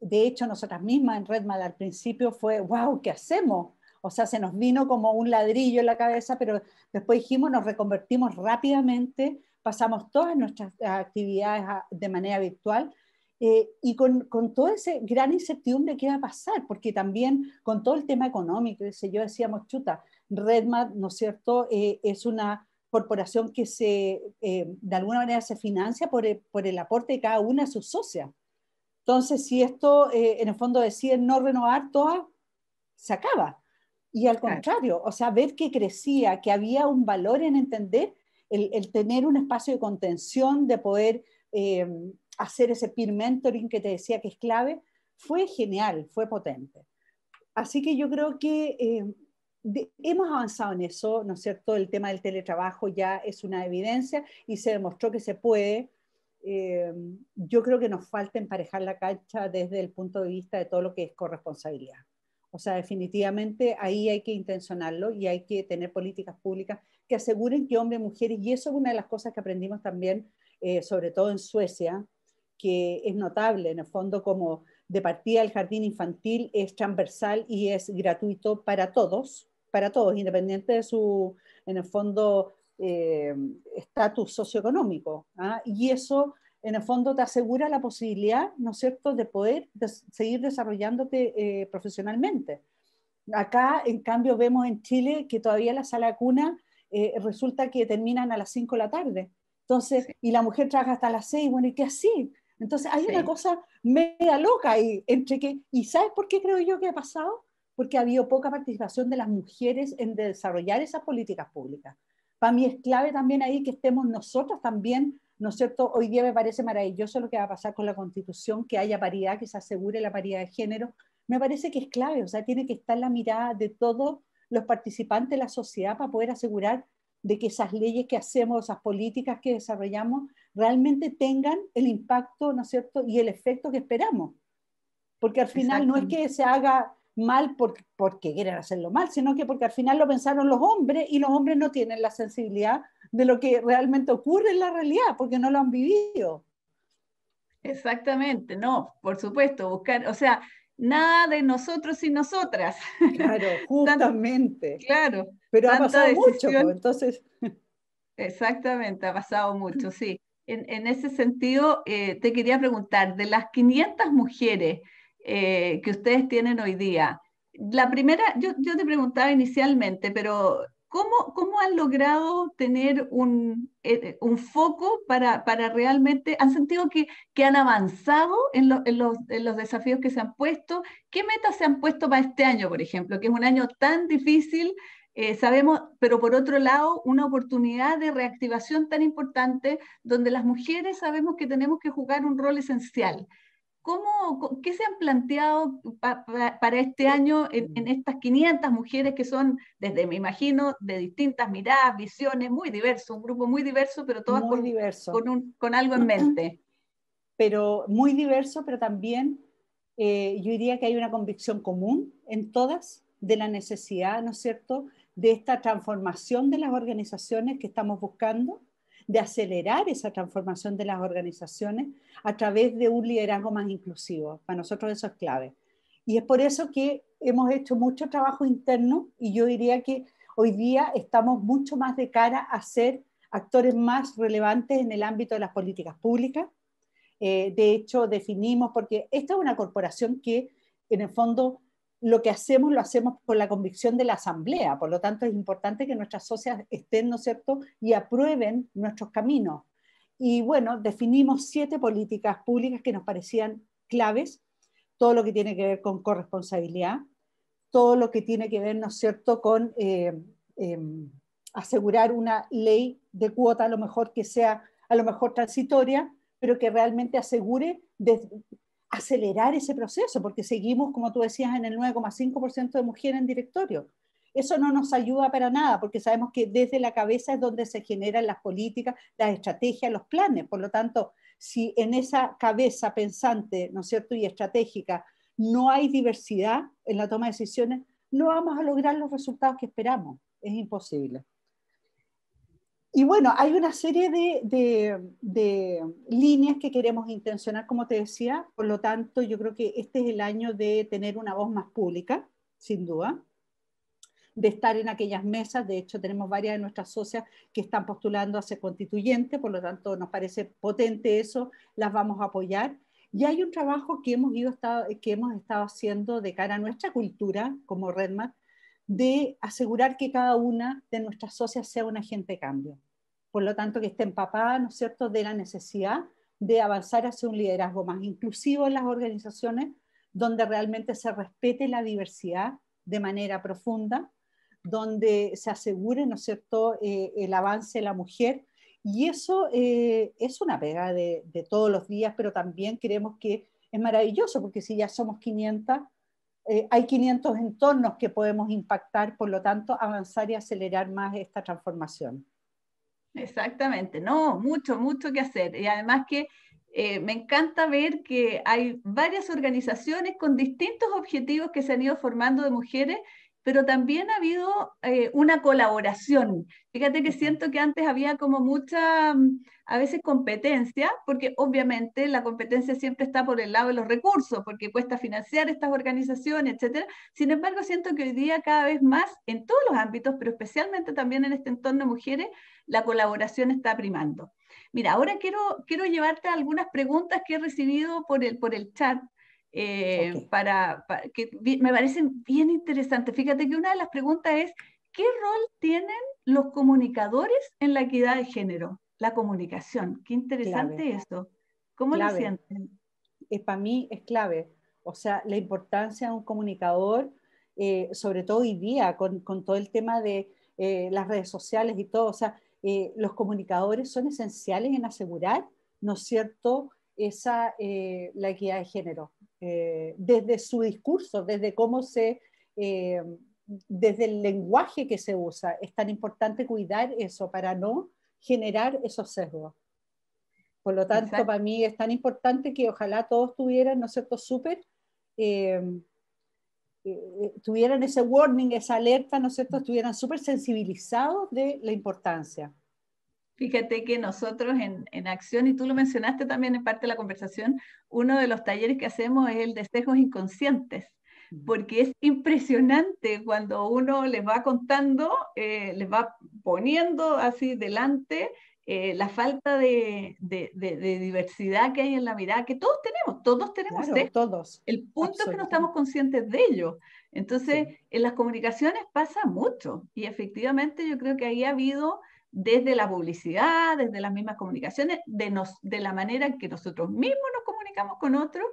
de hecho, nosotras mismas en Redmal al principio fue, wow, ¿qué hacemos? O sea, se nos vino como un ladrillo en la cabeza, pero después dijimos, nos reconvertimos rápidamente, pasamos todas nuestras actividades de manera virtual, eh, y con, con toda esa gran incertidumbre que iba a pasar, porque también con todo el tema económico, yo decíamos, chuta, Redmat, ¿no es cierto?, eh, es una corporación que se, eh, de alguna manera se financia por el, aporte de cada una de sus socias. Entonces, si esto eh, en el fondo deciden no renovar todo se acaba. Y al contrario, o sea, ver que crecía, que había un valor en entender el, tener un espacio de contención, de poder eh, hacer ese peer mentoring que te decía que es clave, fue genial, fue potente. Así que yo creo que hemos avanzado en eso, ¿no es cierto? El tema del teletrabajo ya es una evidencia y se demostró que se puede. Em, yo creo que nos falta emparejar la cancha desde el punto de vista de todo lo que es corresponsabilidad. O sea, definitivamente ahí hay que intencionarlo y hay que tener políticas públicas que aseguren que hombres y mujeres, y eso es una de las cosas que aprendimos también, eh, sobre todo en Suecia, que es notable en el fondo como de partida el jardín infantil es transversal y es gratuito para todos, para todos, independiente de su, en el fondo, eh, estatus socioeconómico. ¿ah? Y eso, en el fondo, te asegura la posibilidad, ¿no es cierto?, de poder seguir desarrollándote eh, profesionalmente. Acá, en cambio, vemos en Chile que todavía la sala cuna eh, resulta que terminan a las 5 de la tarde. Entonces, y la mujer trabaja hasta las 6, bueno, ¿y qué así? Entonces, hay una cosa media loca ahí, entre que, ¿y sabes por qué creo yo que ha pasado? porque ha habido poca participación de las mujeres en desarrollar esas políticas públicas. Para mí es clave también ahí que estemos nosotros también, ¿no es cierto? Hoy día me parece maravilloso lo que va a pasar con la constitución, que haya paridad, que se asegure la paridad de género. Me parece que es clave, o sea, tiene que estar la mirada de todos los participantes de la sociedad para poder asegurar de que esas leyes que hacemos, esas políticas que desarrollamos, realmente tengan el impacto, ¿no es cierto?, y el efecto que esperamos. Porque al final no es que se haga mal porque quieren hacerlo mal, sino que porque al final lo pensaron los hombres y los hombres no tienen la sensibilidad de lo que realmente ocurre en la realidad, porque no lo han vivido. Exactamente, no, por supuesto, buscar, o sea, nada de nosotros y nosotras. Claro, [laughs] justamente. claro. Pero ha pasado mucho, pues, entonces. Exactamente, ha pasado mucho, sí. En, ese sentido, eh, te quería preguntar, de las 500 mujeres, eh, que ustedes tienen hoy día. La primera, yo, te preguntaba inicialmente, pero ¿Cómo, han logrado tener un, eh, foco para, realmente, han sentido que, que han avanzado en, los, desafíos que se han puesto? ¿Qué metas se han puesto para este año, por ejemplo, que es un año tan difícil? Eh, sabemos, pero por otro lado, una oportunidad de reactivación tan importante donde las mujeres sabemos que tenemos que jugar un rol esencial. ¿Cómo, ¿Qué se han planteado para este año en, estas 500 mujeres que son, desde me imagino, de distintas miradas, visiones, muy diverso, un grupo muy diverso, pero todas con, algo en mente? Pero muy diverso, pero también eh, yo diría que hay una convicción común en todas de la necesidad, ¿no es cierto?, de esta transformación de las organizaciones que estamos buscando de acelerar esa transformación de las organizaciones a través de un liderazgo más inclusivo. Para nosotros eso es clave. Y es por eso que hemos hecho mucho trabajo interno y yo diría que hoy día estamos mucho más de cara a ser actores más relevantes en el ámbito de las políticas públicas. Eh, de hecho, definimos, porque esta es una corporación que en el fondo lo que hacemos lo hacemos por la convicción de la Asamblea, por lo tanto es importante que nuestras socias estén, ¿no es cierto?, y aprueben nuestros caminos. Y bueno, definimos siete políticas públicas que nos parecían claves, todo lo que tiene que ver con corresponsabilidad, todo lo que tiene que ver, ¿no es cierto?, con eh, em, asegurar una ley de cuota, a lo mejor que sea, a lo mejor transitoria, pero que realmente asegure acelerar ese proceso, porque seguimos, como tú decías, en el 9,5% de mujeres en directorio. Eso no nos ayuda para nada, porque sabemos que desde la cabeza es donde se generan las políticas, las estrategias, los planes. Por lo tanto, si en esa cabeza pensante, ¿no es cierto?, y estratégica, no hay diversidad en la toma de decisiones, no vamos a lograr los resultados que esperamos. Es imposible. Y bueno, hay una serie de, de, líneas que queremos intencionar, como te decía. Por lo tanto, yo creo que este es el año de tener una voz más pública, sin duda, de estar en aquellas mesas. De hecho, tenemos varias de nuestras socias que están postulando a ser constituyente, por lo tanto, nos parece potente eso, las vamos a apoyar. Y hay un trabajo que hemos, ido, que hemos estado haciendo de cara a nuestra cultura como RedMap, de asegurar que cada una de nuestras socias sea un agente de cambio. Por lo tanto, que esté empapada, ¿no es cierto?, de la necesidad de avanzar hacia un liderazgo más inclusivo en las organizaciones, donde realmente se respete la diversidad de manera profunda, donde se asegure, ¿no es cierto?, eh, el avance de la mujer. Y eso eh, es una pega de, de todos los días, pero también creemos que es maravilloso, porque si ya somos 500, eh, hay 500 entornos que podemos impactar, por lo tanto, avanzar y acelerar más esta transformación. Exactamente, no, mucho, mucho que hacer. Y además que eh, me encanta ver que hay varias organizaciones con distintos objetivos que se han ido formando de mujeres pero también ha habido eh, una colaboración. Fíjate que siento que antes había como mucha, mm, a veces competencia, porque obviamente la competencia siempre está por el lado de los recursos, porque cuesta financiar estas organizaciones, etc. Sin embargo, siento que hoy día cada vez más, en todos los ámbitos, pero especialmente también en este entorno de mujeres, la colaboración está primando. Mira, ahora quiero, quiero llevarte algunas preguntas que he recibido por el, por el chat eh, para, que me parecen bien interesantes. Fíjate que una de las preguntas es, ¿qué rol tienen los comunicadores en la equidad de género? La comunicación. Qué interesante esto eso. ¿Cómo lo sienten? para mí es clave. O sea, la importancia de un comunicador, eh, sobre todo hoy día, con, con todo el tema de eh, las redes sociales y todo. O sea, los comunicadores son esenciales en asegurar, ¿no es cierto?, esa, eh, la equidad de género, eh, desde su discurso, desde cómo se, eh, desde el lenguaje que se usa. Es tan importante cuidar eso para no generar esos sesgos. Por lo tanto, para mí es tan importante que ojalá todos tuvieran, ¿no es cierto?, súper, tuvieran ese warning, esa alerta, ¿no es cierto?, estuvieran súper sensibilizados de la importancia. Fíjate que nosotros en, acción, y tú lo mencionaste también en parte de la conversación, uno de los talleres que hacemos es el de sesgos inconscientes, porque es impresionante cuando uno les va contando, eh, les va poniendo así delante eh, la falta de, diversidad que hay en la mirada, que todos tenemos, todos tenemos sesgos, todos. El punto es que no estamos conscientes de ello. Entonces, en las comunicaciones pasa mucho y efectivamente yo creo que ahí ha habido desde la publicidad, desde las mismas comunicaciones, de, de la manera en que nosotros mismos nos comunicamos con otros,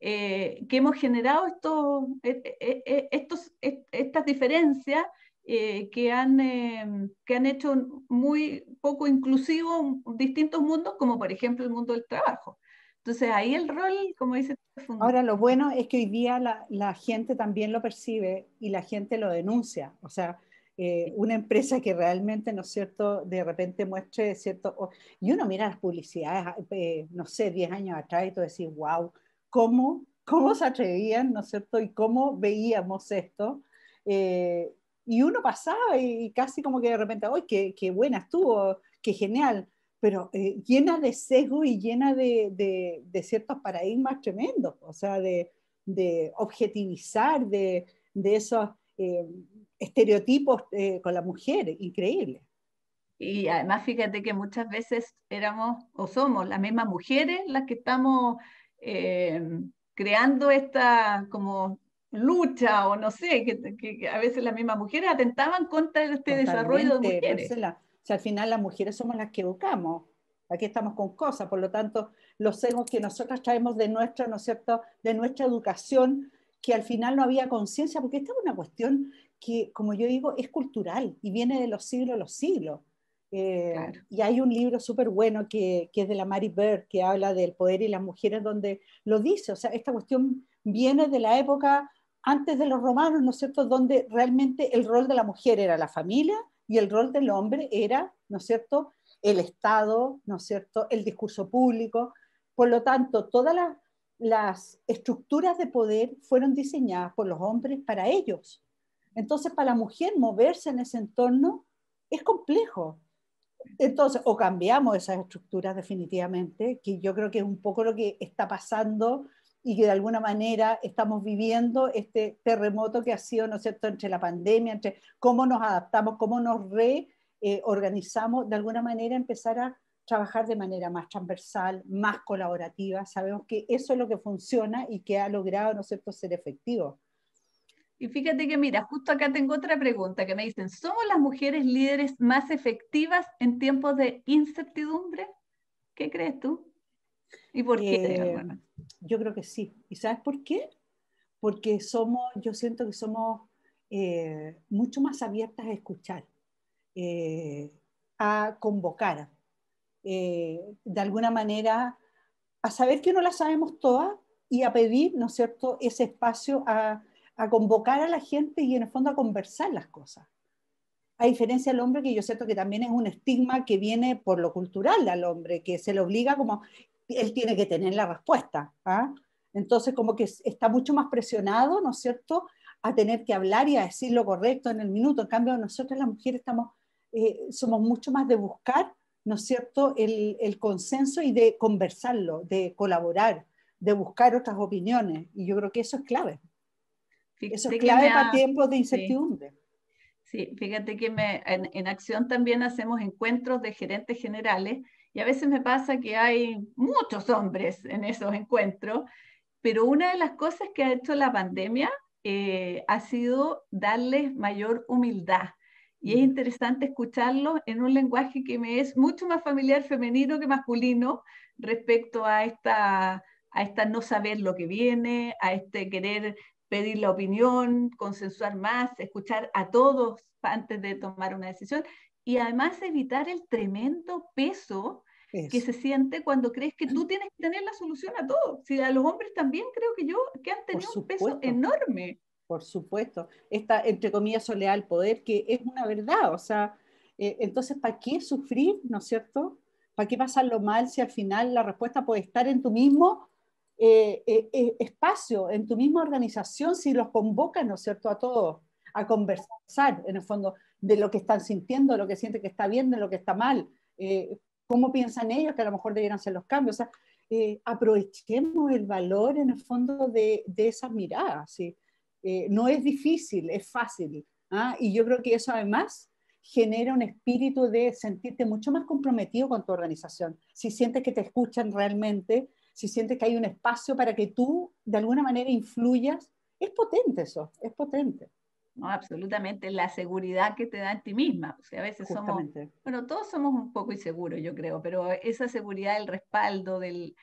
eh, que hemos generado estos, e, e, e, estos, estas diferencias eh, que, han, eh, que han hecho muy poco inclusivo distintos mundos, como por ejemplo el mundo del trabajo. Entonces ahí el rol, como dice... Ahora lo bueno es que hoy día la, la gente también lo percibe y la gente lo denuncia. O sea, eh, una empresa que realmente, ¿no es cierto?, de repente muestre, ¿cierto? y uno mira las publicidades, eh, no sé, 10 años atrás y tú decís, wow, ¿cómo, cómo se atrevían, ¿no es cierto?, y cómo veíamos esto. Eh, y uno pasaba y, casi como que de repente, ¡ay, qué, qué buena estuvo! ¡Qué genial! pero llena de sesgo y llena de, de, ciertos paradigmas tremendos, o sea, de, de objetivizar, de, esos, eh, estereotipos eh, con la mujer, increíble. Y además fíjate que muchas veces éramos o somos las mismas mujeres las que estamos eh, creando esta como lucha o no sé, que, a veces las mismas mujeres atentaban contra este desarrollo de mujeres. o sea al final las mujeres somos las que educamos, aquí estamos con cosas, por lo tanto los sesgos que nosotras traemos de nuestra, ¿no es cierto?, de nuestra educación que al final no había conciencia, porque esta es una cuestión que, como yo digo, es cultural y viene de los siglos a los siglos. Eh, y hay un libro súper bueno que, que, es de la Mary Bird, que habla del poder y las mujeres, donde lo dice, o sea, esta cuestión viene de la época antes de los romanos, ¿no es cierto?, donde realmente el rol de la mujer era la familia y el rol del hombre era, ¿no es cierto?, el Estado, ¿no es cierto?, el discurso público. Por lo tanto, toda las las estructuras de poder fueron diseñadas por los hombres para ellos. Entonces, para la mujer moverse en ese entorno es complejo. Entonces, o cambiamos esas estructuras definitivamente, que yo creo que es un poco lo que está pasando y que de alguna manera estamos viviendo este terremoto que ha sido, ¿no es cierto?, entre la pandemia, entre cómo nos adaptamos, cómo nos reorganizamos, de alguna manera empezar a trabajar de manera más transversal, más colaborativa. Sabemos que eso es lo que funciona y que ha logrado, ¿no es cierto?, ser efectivo. Y fíjate que, mira, justo acá tengo otra pregunta que me dicen, ¿somos las mujeres líderes más efectivas en tiempos de incertidumbre? ¿Qué crees tú? ¿Y por qué? Eh, yo creo que sí. ¿Y sabes por qué? Porque somos, yo siento que somos eh, mucho más abiertas a escuchar, eh, a convocar, eh, de alguna manera, a saber que no la sabemos todas y a pedir, ¿no es cierto?, ese espacio a, convocar a la gente y en el fondo a conversar las cosas. A diferencia del hombre, que yo siento que también es un estigma que viene por lo cultural del hombre, que se le obliga como él tiene que tener la respuesta. ¿ah? Entonces, como que está mucho más presionado, ¿no es cierto?, a tener que hablar y a decir lo correcto en el minuto. En cambio, nosotros las mujeres estamos, eh, somos mucho más de buscar ¿no es cierto?, el, el, consenso y de conversarlo, de colaborar, de buscar otras opiniones. Y yo creo que eso es clave. eso es clave para tiempos de incertidumbre. Sí, fíjate que me, en, acción también hacemos encuentros de gerentes generales y a veces me pasa que hay muchos hombres en esos encuentros, pero una de las cosas que ha hecho la pandemia eh, ha sido darles mayor humildad y es interesante escucharlo en un lenguaje que me es mucho más familiar femenino que masculino respecto a esta, a esta no saber lo que viene, a este querer pedir la opinión, consensuar más, escuchar a todos antes de tomar una decisión y además evitar el tremendo peso que se siente cuando crees que tú tienes que tener la solución a todo. Si a los hombres también creo que yo, que han tenido un peso enorme por supuesto, esta, entre comillas, soleal poder, que es una verdad, o sea, eh, entonces, ¿para qué sufrir, no es cierto? ¿Para qué pasarlo mal si al final la respuesta puede estar en tu mismo eh, eh, espacio, en tu misma organización, si los convocan, ¿no es cierto?, a todos, a conversar, en el fondo, de lo que están sintiendo, lo que sienten que está bien, de lo que está mal, cómo piensan ellos que a lo mejor debieran ser los cambios, o sea, aprovechemos el valor, en el fondo, de, de esas miradas, ¿sí? Eh, no es difícil, es fácil. ¿ah? Y yo creo que eso además genera un espíritu de sentirte mucho más comprometido con tu organización. Si sientes que te escuchan realmente, si sientes que hay un espacio para que tú de alguna manera influyas, es potente eso, es potente. No, absolutamente, la seguridad que te da en ti misma. O a veces somos, bueno, todos somos un poco inseguros, yo creo, pero esa seguridad el respaldo, del,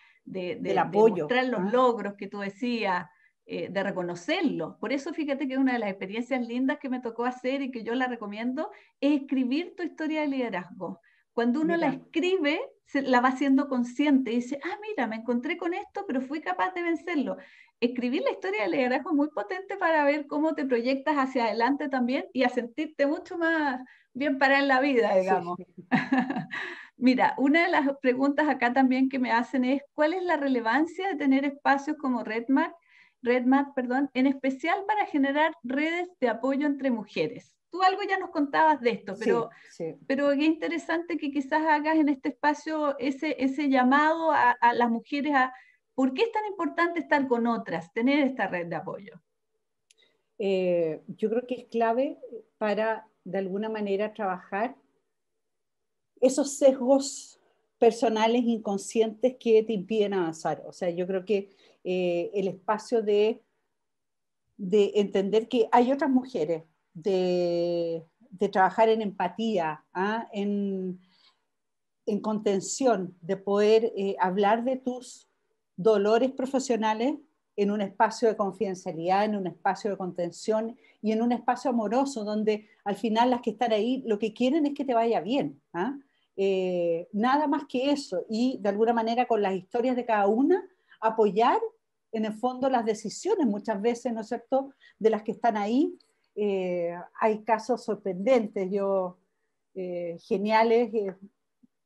apoyo. mostrar los ¿ah? logros que tú decías, eh, de reconocerlo. Por eso fíjate que una de las experiencias lindas que me tocó hacer y que yo la recomiendo es escribir tu historia de liderazgo. Cuando uno la escribe, se, la va siendo consciente y dice, ah, mira, me encontré con esto, pero fui capaz de vencerlo. Escribir la historia de liderazgo es muy potente para ver cómo te proyectas hacia adelante también y a sentirte mucho más bien para en la vida, digamos. [laughs] mira, una de las preguntas acá también que me hacen es, ¿cuál es la relevancia de tener espacios como Redmark RedMap, perdón, en especial para generar redes de apoyo entre mujeres. Tú algo ya nos contabas de esto, pero, pero qué interesante que quizás hagas en este espacio ese, ese llamado a, las mujeres a por qué es tan importante estar con otras, tener esta red de apoyo. Eh, yo creo que es clave para, de alguna manera, trabajar esos sesgos personales inconscientes que te impiden avanzar. O sea, yo creo que eh, el espacio de, de entender que hay otras mujeres, de, trabajar en empatía, ¿ah? en, contención, de poder eh, hablar de tus dolores profesionales en un espacio de confidencialidad, en un espacio de contención y en un espacio amoroso donde al final las que están ahí lo que quieren es que te vaya bien. ¿ah? Eh, nada más que eso. Y de alguna manera con las historias de cada una apoyar en el fondo las decisiones muchas veces, ¿no es cierto?, de las que están ahí. Eh, hay casos sorprendentes, yo, eh, geniales, eh,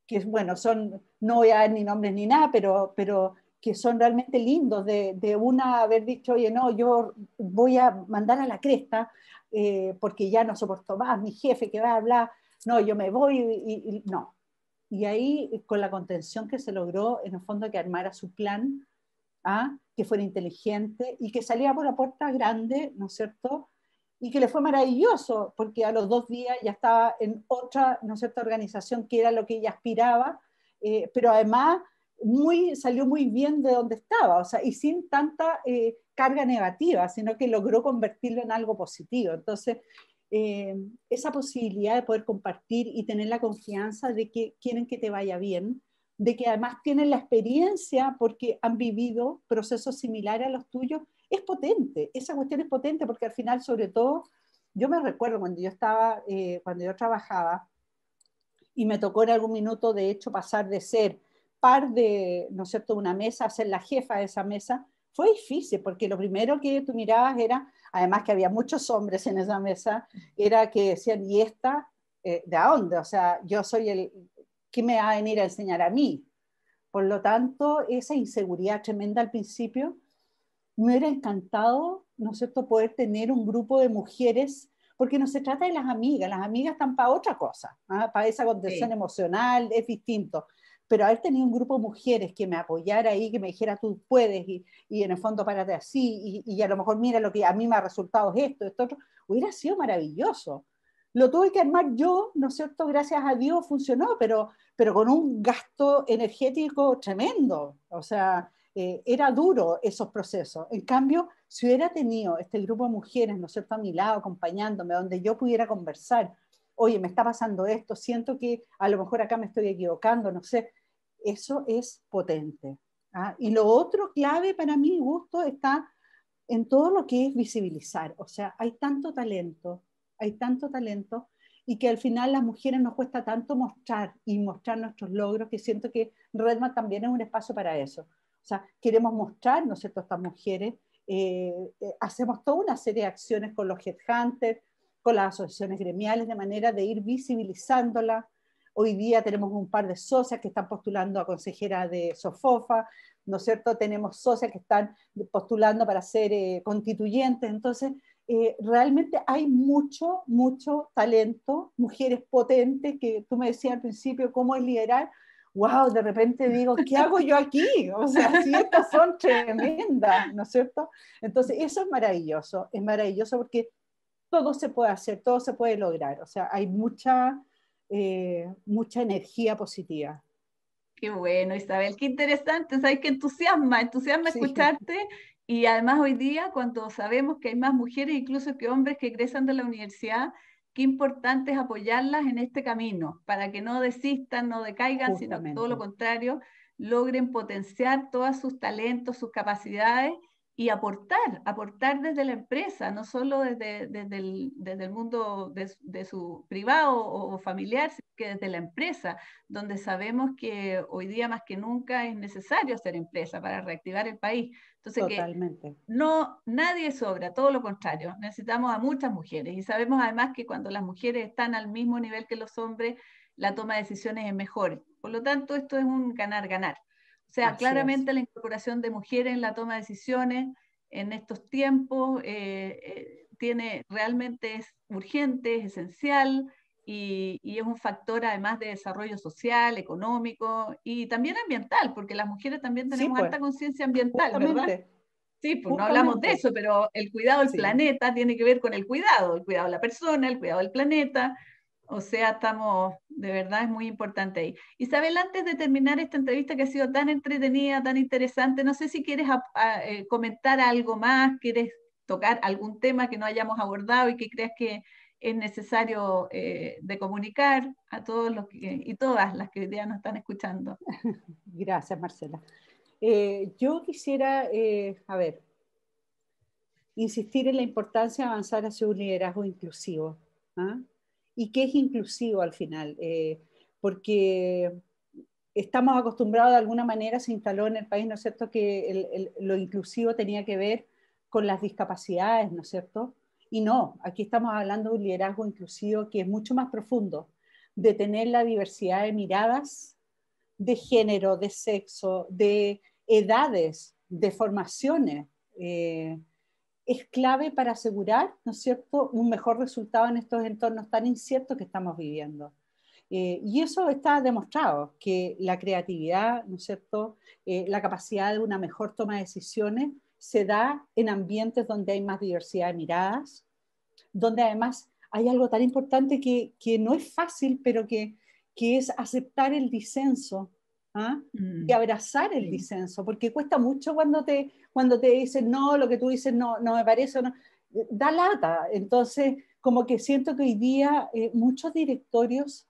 que bueno, son, no voy a dar ni nombres ni nada, pero, pero que son realmente lindos, de, una haber dicho, oye, no, yo voy a mandar a la cresta porque ya no soporto más, mi jefe que va a hablar, no, yo me voy y, y, no. Y ahí, con la contención que se logró, en el fondo, que armara su plan, ¿ah? que fuera inteligente y que salía por la puerta grande, ¿no es cierto? Y que le fue maravilloso, porque a los dos días ya estaba en otra, ¿no es cierto?, organización que era lo que ella aspiraba, eh, pero además muy, salió muy bien de donde estaba, o sea, y sin tanta eh, carga negativa, sino que logró convertirlo en algo positivo. Entonces, eh, esa posibilidad de poder compartir y tener la confianza de que quieren que te vaya bien, de que además tienen la experiencia porque han vivido procesos similares a los tuyos, es potente, esa cuestión es potente porque al final, sobre todo, yo me recuerdo cuando yo estaba, eh, cuando yo trabajaba, y me tocó en algún minuto, de hecho, pasar de ser par de, ¿no es cierto?, una mesa, a ser la jefa de esa mesa, fue difícil, porque lo primero que tú mirabas era, además que había muchos hombres en esa mesa, era que decían, ¿y esta eh, de a dónde? O sea, yo soy el, ¿qué me va a venir a enseñar a mí? Por lo tanto, esa inseguridad tremenda al principio, me hubiera encantado, ¿no es cierto?, poder tener un grupo de mujeres, porque no se trata de las amigas, las amigas están para otra cosa, ¿ah? para esa contención emocional, es distinto. Pero haber tenido un grupo de mujeres que me apoyara ahí, que me dijera tú puedes, y, y en el fondo párate así, y, y, a lo mejor mira lo que a mí me ha resultado esto, esto, otro, hubiera sido maravilloso. Lo tuve que armar yo, ¿no es cierto? Gracias a Dios funcionó, pero pero con un gasto energético tremendo. O sea, eh, era duro esos procesos. En cambio, si hubiera tenido este grupo de mujeres, ¿no sé, cierto?, a mi lado, acompañándome, donde yo pudiera conversar, oye, me está pasando esto, siento que a lo mejor acá me estoy equivocando, no sé, eso es potente. ¿ah? Y lo otro clave para mi gusto está en todo lo que es visibilizar. O sea, hay tanto talento, hay tanto talento y que al final las mujeres nos cuesta tanto mostrar y mostrar nuestros logros que siento que Redma también es un espacio para eso. O sea, queremos mostrar, ¿no es cierto?, estas mujeres. Eh, eh, hacemos toda una serie de acciones con los headhunters, con las asociaciones gremiales, de manera de ir visibilizándola. Hoy día tenemos un par de socias que están postulando a consejera de Sofofa, ¿no es cierto? Tenemos socias que están postulando para ser eh, constituyentes. Entonces, eh, realmente hay mucho, mucho talento, mujeres potentes, que tú me decías al principio, ¿cómo es liderar? wow, de repente digo, ¿qué [laughs] hago yo aquí? O sea, si estas son tremendas, ¿no es cierto? Entonces, eso es maravilloso, es maravilloso porque todo se puede hacer, todo se puede lograr, o sea, hay mucha, eh, mucha energía positiva. Qué bueno, Isabel, qué interesante, sabes que entusiasma, entusiasma escucharte y además hoy día, cuando sabemos que hay más mujeres incluso que hombres que egresan de la universidad, qué importante es apoyarlas en este camino para que no desistan, no decaigan, sino todo lo contrario, logren potenciar todos sus talentos, sus capacidades y aportar, aportar desde la empresa, no solo desde, desde, el, mundo de, su privado o, familiar, sino que desde la empresa, donde sabemos que hoy día más que nunca es necesario hacer empresa para reactivar el país. Entonces, Totalmente. no, nadie sobra, todo lo contrario, necesitamos a muchas mujeres y sabemos además que cuando las mujeres están al mismo nivel que los hombres, la toma de decisiones es mejor. Por lo tanto, esto es un ganar-ganar. O sea, claramente la incorporación de mujeres en la toma de decisiones en estos tiempos eh, eh, tiene, realmente es urgente, es esencial y, es un factor además de desarrollo social, económico y también ambiental, porque las mujeres también tenemos pues. alta conciencia ambiental, ¿verdad? Sí, pues no hablamos de eso, pero el cuidado del planeta tiene que ver con el cuidado, el cuidado de la persona, el cuidado del planeta, o sea, estamos, de verdad es muy importante ahí. Isabel, antes de terminar esta entrevista que ha sido tan entretenida, tan interesante, no sé si quieres eh, comentar algo más, quieres tocar algún tema que no hayamos abordado y que creas que es necesario eh, de comunicar a todos los y todas las que ya nos están escuchando. [laughs] Gracias, Marcela. Eh, yo quisiera, a ver, insistir en la importancia de avanzar hacia un liderazgo inclusivo. ¿ah? y qué es inclusivo al final, eh, porque estamos acostumbrados de alguna manera, se instaló en el país, ¿no es cierto?, que lo inclusivo tenía que ver con las discapacidades, ¿no es cierto? Y no, aquí estamos hablando de un liderazgo inclusivo que es mucho más profundo, de tener la diversidad de miradas, de género, de sexo, de edades, de formaciones. Eh, es clave para asegurar, ¿no es cierto?, un mejor resultado en estos entornos tan inciertos que estamos viviendo. Eh, y eso está demostrado, que la creatividad, ¿no es cierto?, eh, la capacidad de una mejor toma de decisiones se da en ambientes donde hay más diversidad de miradas, donde además hay algo tan importante que, no es fácil, pero que, que es aceptar el disenso ¿ah? y mm, abrazar el disenso, porque cuesta mucho cuando te, cuando te dicen, no, lo que tú dices no, no me parece, no. Eh, da lata. Entonces, como que siento que hoy día eh, muchos directorios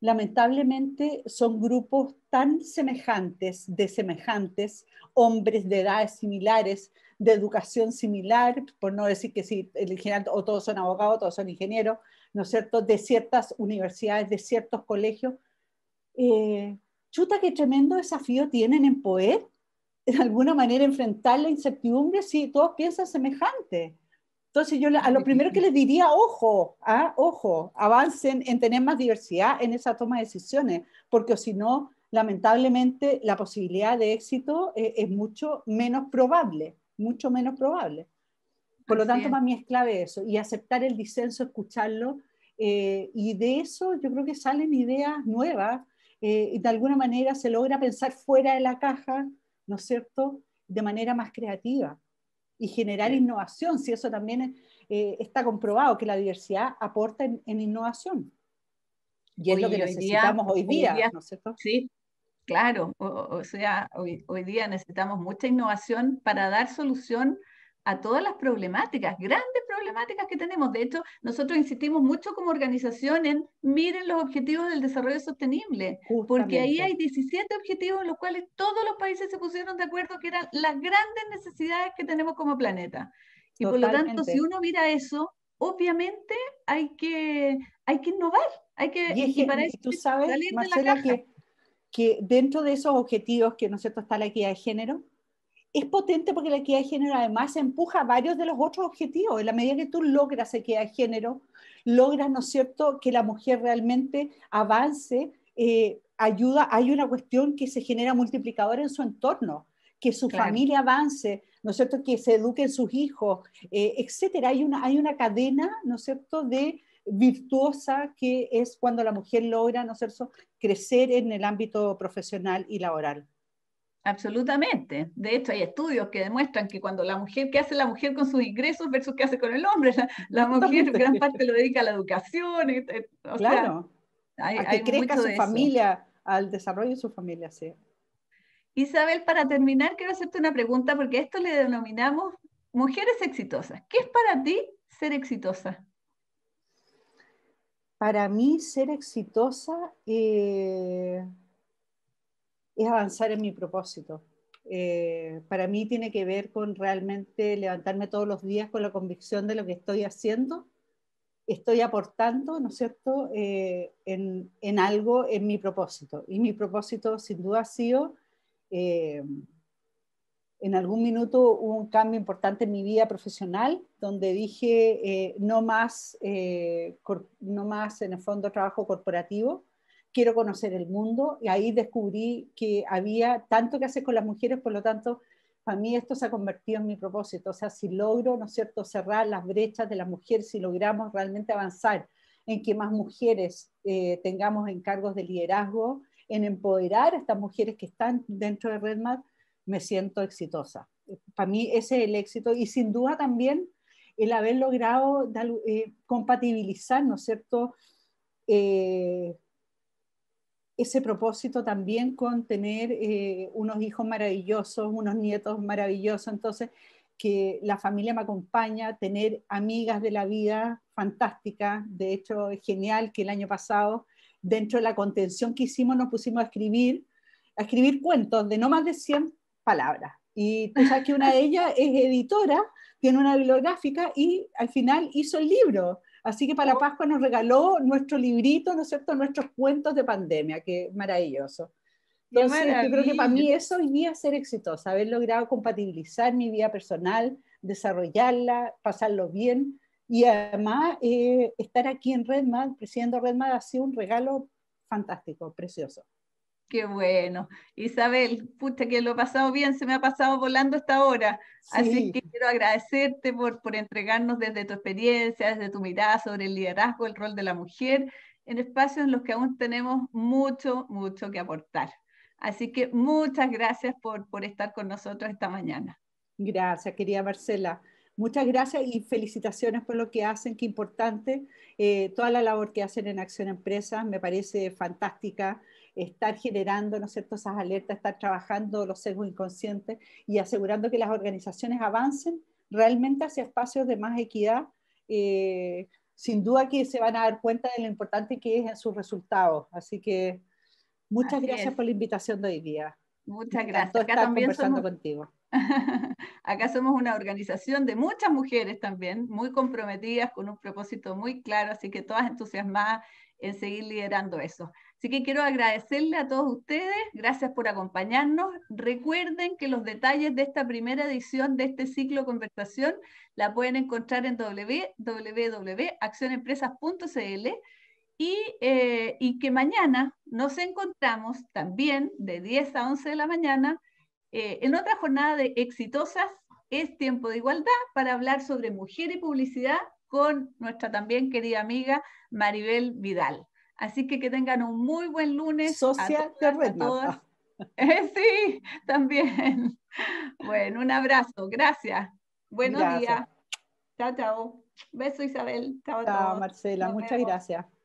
lamentablemente son grupos tan semejantes, de semejantes, hombres de edades similares, de educación similar, por no decir que si o todos son abogados, todos son ingenieros, ¿no es cierto?, de ciertas universidades, de ciertos colegios, eh, chuta, qué tremendo desafío tienen en poder, de alguna manera enfrentar la incertidumbre si todos piensan semejante. Entonces yo a lo primero que les diría, ojo, ¿ah? ojo, avancen en tener más diversidad en esa toma de decisiones, porque si no, lamentablemente la posibilidad de éxito eh, es mucho menos probable, mucho menos probable. Por lo tanto, para mí es clave eso, y aceptar el disenso, escucharlo, eh, y de eso yo creo que salen ideas nuevas, eh, de alguna manera se logra pensar fuera de la caja, ¿no es cierto?, de manera más creativa y generar innovación, si eso también eh, está comprobado, que la diversidad aporta en, innovación. Y es lo que necesitamos hoy día, ¿no es cierto? Sí, claro, o, sea, hoy, día necesitamos mucha innovación para dar solución a todas las problemáticas, grandes problemáticas que tenemos. De hecho, nosotros insistimos mucho como organización en miren los objetivos del desarrollo sostenible, porque ahí hay 17 objetivos en los cuales todos los países se pusieron de acuerdo que eran las grandes necesidades que tenemos como planeta. Y por lo tanto, si uno mira eso, obviamente hay que, hay que innovar, hay que, y, tú sabes, Marcela, Que, que dentro de esos objetivos que, ¿no está la equidad de género, es potente porque la equidad de género además empuja varios de los otros objetivos. En la medida que tú logras equidad de género, logras, ¿no es cierto?, que la mujer realmente avance, eh, ayuda, hay una cuestión que se genera multiplicador en su entorno, que su familia avance, ¿no es cierto?, que se eduquen sus hijos, eh, etcétera. Hay una, hay una cadena, ¿no es cierto?, de virtuosa que es cuando la mujer logra, ¿no es crecer en el ámbito profesional y laboral. Absolutamente. De hecho, hay estudios que demuestran que cuando la mujer, ¿qué hace la mujer con sus ingresos versus qué hace con el hombre? La, mujer gran parte lo dedica a la educación. claro. a que crezca su familia, al desarrollo de su familia, sí. Isabel, para terminar, quiero hacerte una pregunta porque esto le denominamos mujeres exitosas. ¿Qué es para ti ser exitosa? Para mí ser exitosa... Eh es avanzar en mi propósito. Eh, para mí tiene que ver con realmente levantarme todos los días con la convicción de lo que estoy haciendo, estoy aportando, ¿no es cierto?, eh, en, en, algo, en mi propósito. Y mi propósito sin duda ha sido, eh, en algún minuto hubo un cambio importante en mi vida profesional, donde dije, no, más, no más en el fondo trabajo corporativo, quiero conocer el mundo y ahí descubrí que había tanto que hacer con las mujeres, por lo tanto, para mí esto se ha convertido en mi propósito. O sea, si logro, ¿no es cierto?, cerrar las brechas de las mujeres, si logramos realmente avanzar en que más mujeres eh, tengamos encargos de liderazgo, en empoderar a estas mujeres que están dentro de RedMat, me siento exitosa. Para mí ese es el éxito y sin duda también el haber logrado eh, compatibilizar, ¿no es cierto?, eh, ese propósito también con tener eh, unos hijos maravillosos, unos nietos maravillosos, entonces que la familia me acompaña, tener amigas de la vida fantástica, de hecho es genial que el año pasado dentro de la contención que hicimos nos pusimos a escribir, a escribir cuentos de no más de 100 palabras. Y tú sabes que una de ellas es editora, tiene una bibliográfica y al final hizo el libro. Así que para la oh. Pascua nos regaló nuestro librito, ¿no es cierto?, nuestros cuentos de pandemia, que maravilloso. yo creo que para mí eso iba a ser exitosa, haber logrado compatibilizar mi vida personal, desarrollarla, pasarlo bien y además eh, estar aquí en Redmad, presidiendo Redmad, ha sido un regalo fantástico, precioso. Qué bueno. Isabel, pucha que lo he pasado bien, se me ha pasado volando esta hora. Así que quiero agradecerte por, entregarnos desde tu experiencia, desde tu mirada sobre el liderazgo, el rol de la mujer, en espacios en los que aún tenemos mucho, mucho que aportar. Así que muchas gracias por, estar con nosotros esta mañana. Gracias, querida Marcela. Muchas gracias y felicitaciones por lo que hacen, qué importante. Eh, toda la labor que hacen en Acción Empresas me parece fantástica estar generando, ¿no esas alertas, estar trabajando los sesgos inconscientes y asegurando que las organizaciones avancen realmente hacia espacios de más equidad, eh, sin duda que se van a dar cuenta de lo importante que es en sus resultados. Así que muchas gracias por la invitación de hoy día. Muchas gracias. Acá también conversando contigo. [laughs] Acá somos una organización de muchas mujeres también, muy comprometidas, con un propósito muy claro, así que todas entusiasmadas en seguir liderando eso. Así que quiero agradecerle a todos ustedes, gracias por acompañarnos. Recuerden que los detalles de esta primera edición de este ciclo conversación la pueden encontrar en www.accionempresas.cl eh, y, que mañana nos encontramos también de 10 a 11 de la mañana eh, en otra jornada de exitosas es tiempo de igualdad para hablar sobre mujer y publicidad con nuestra también querida amiga Maribel Vidal. Así que que tengan un muy buen lunes. Social a [laughs] eh, sí, también. Bueno, un abrazo. Gracias. Buenos días. Chao, chao. Beso Isabel. Chao, Marcela. muchas gracias.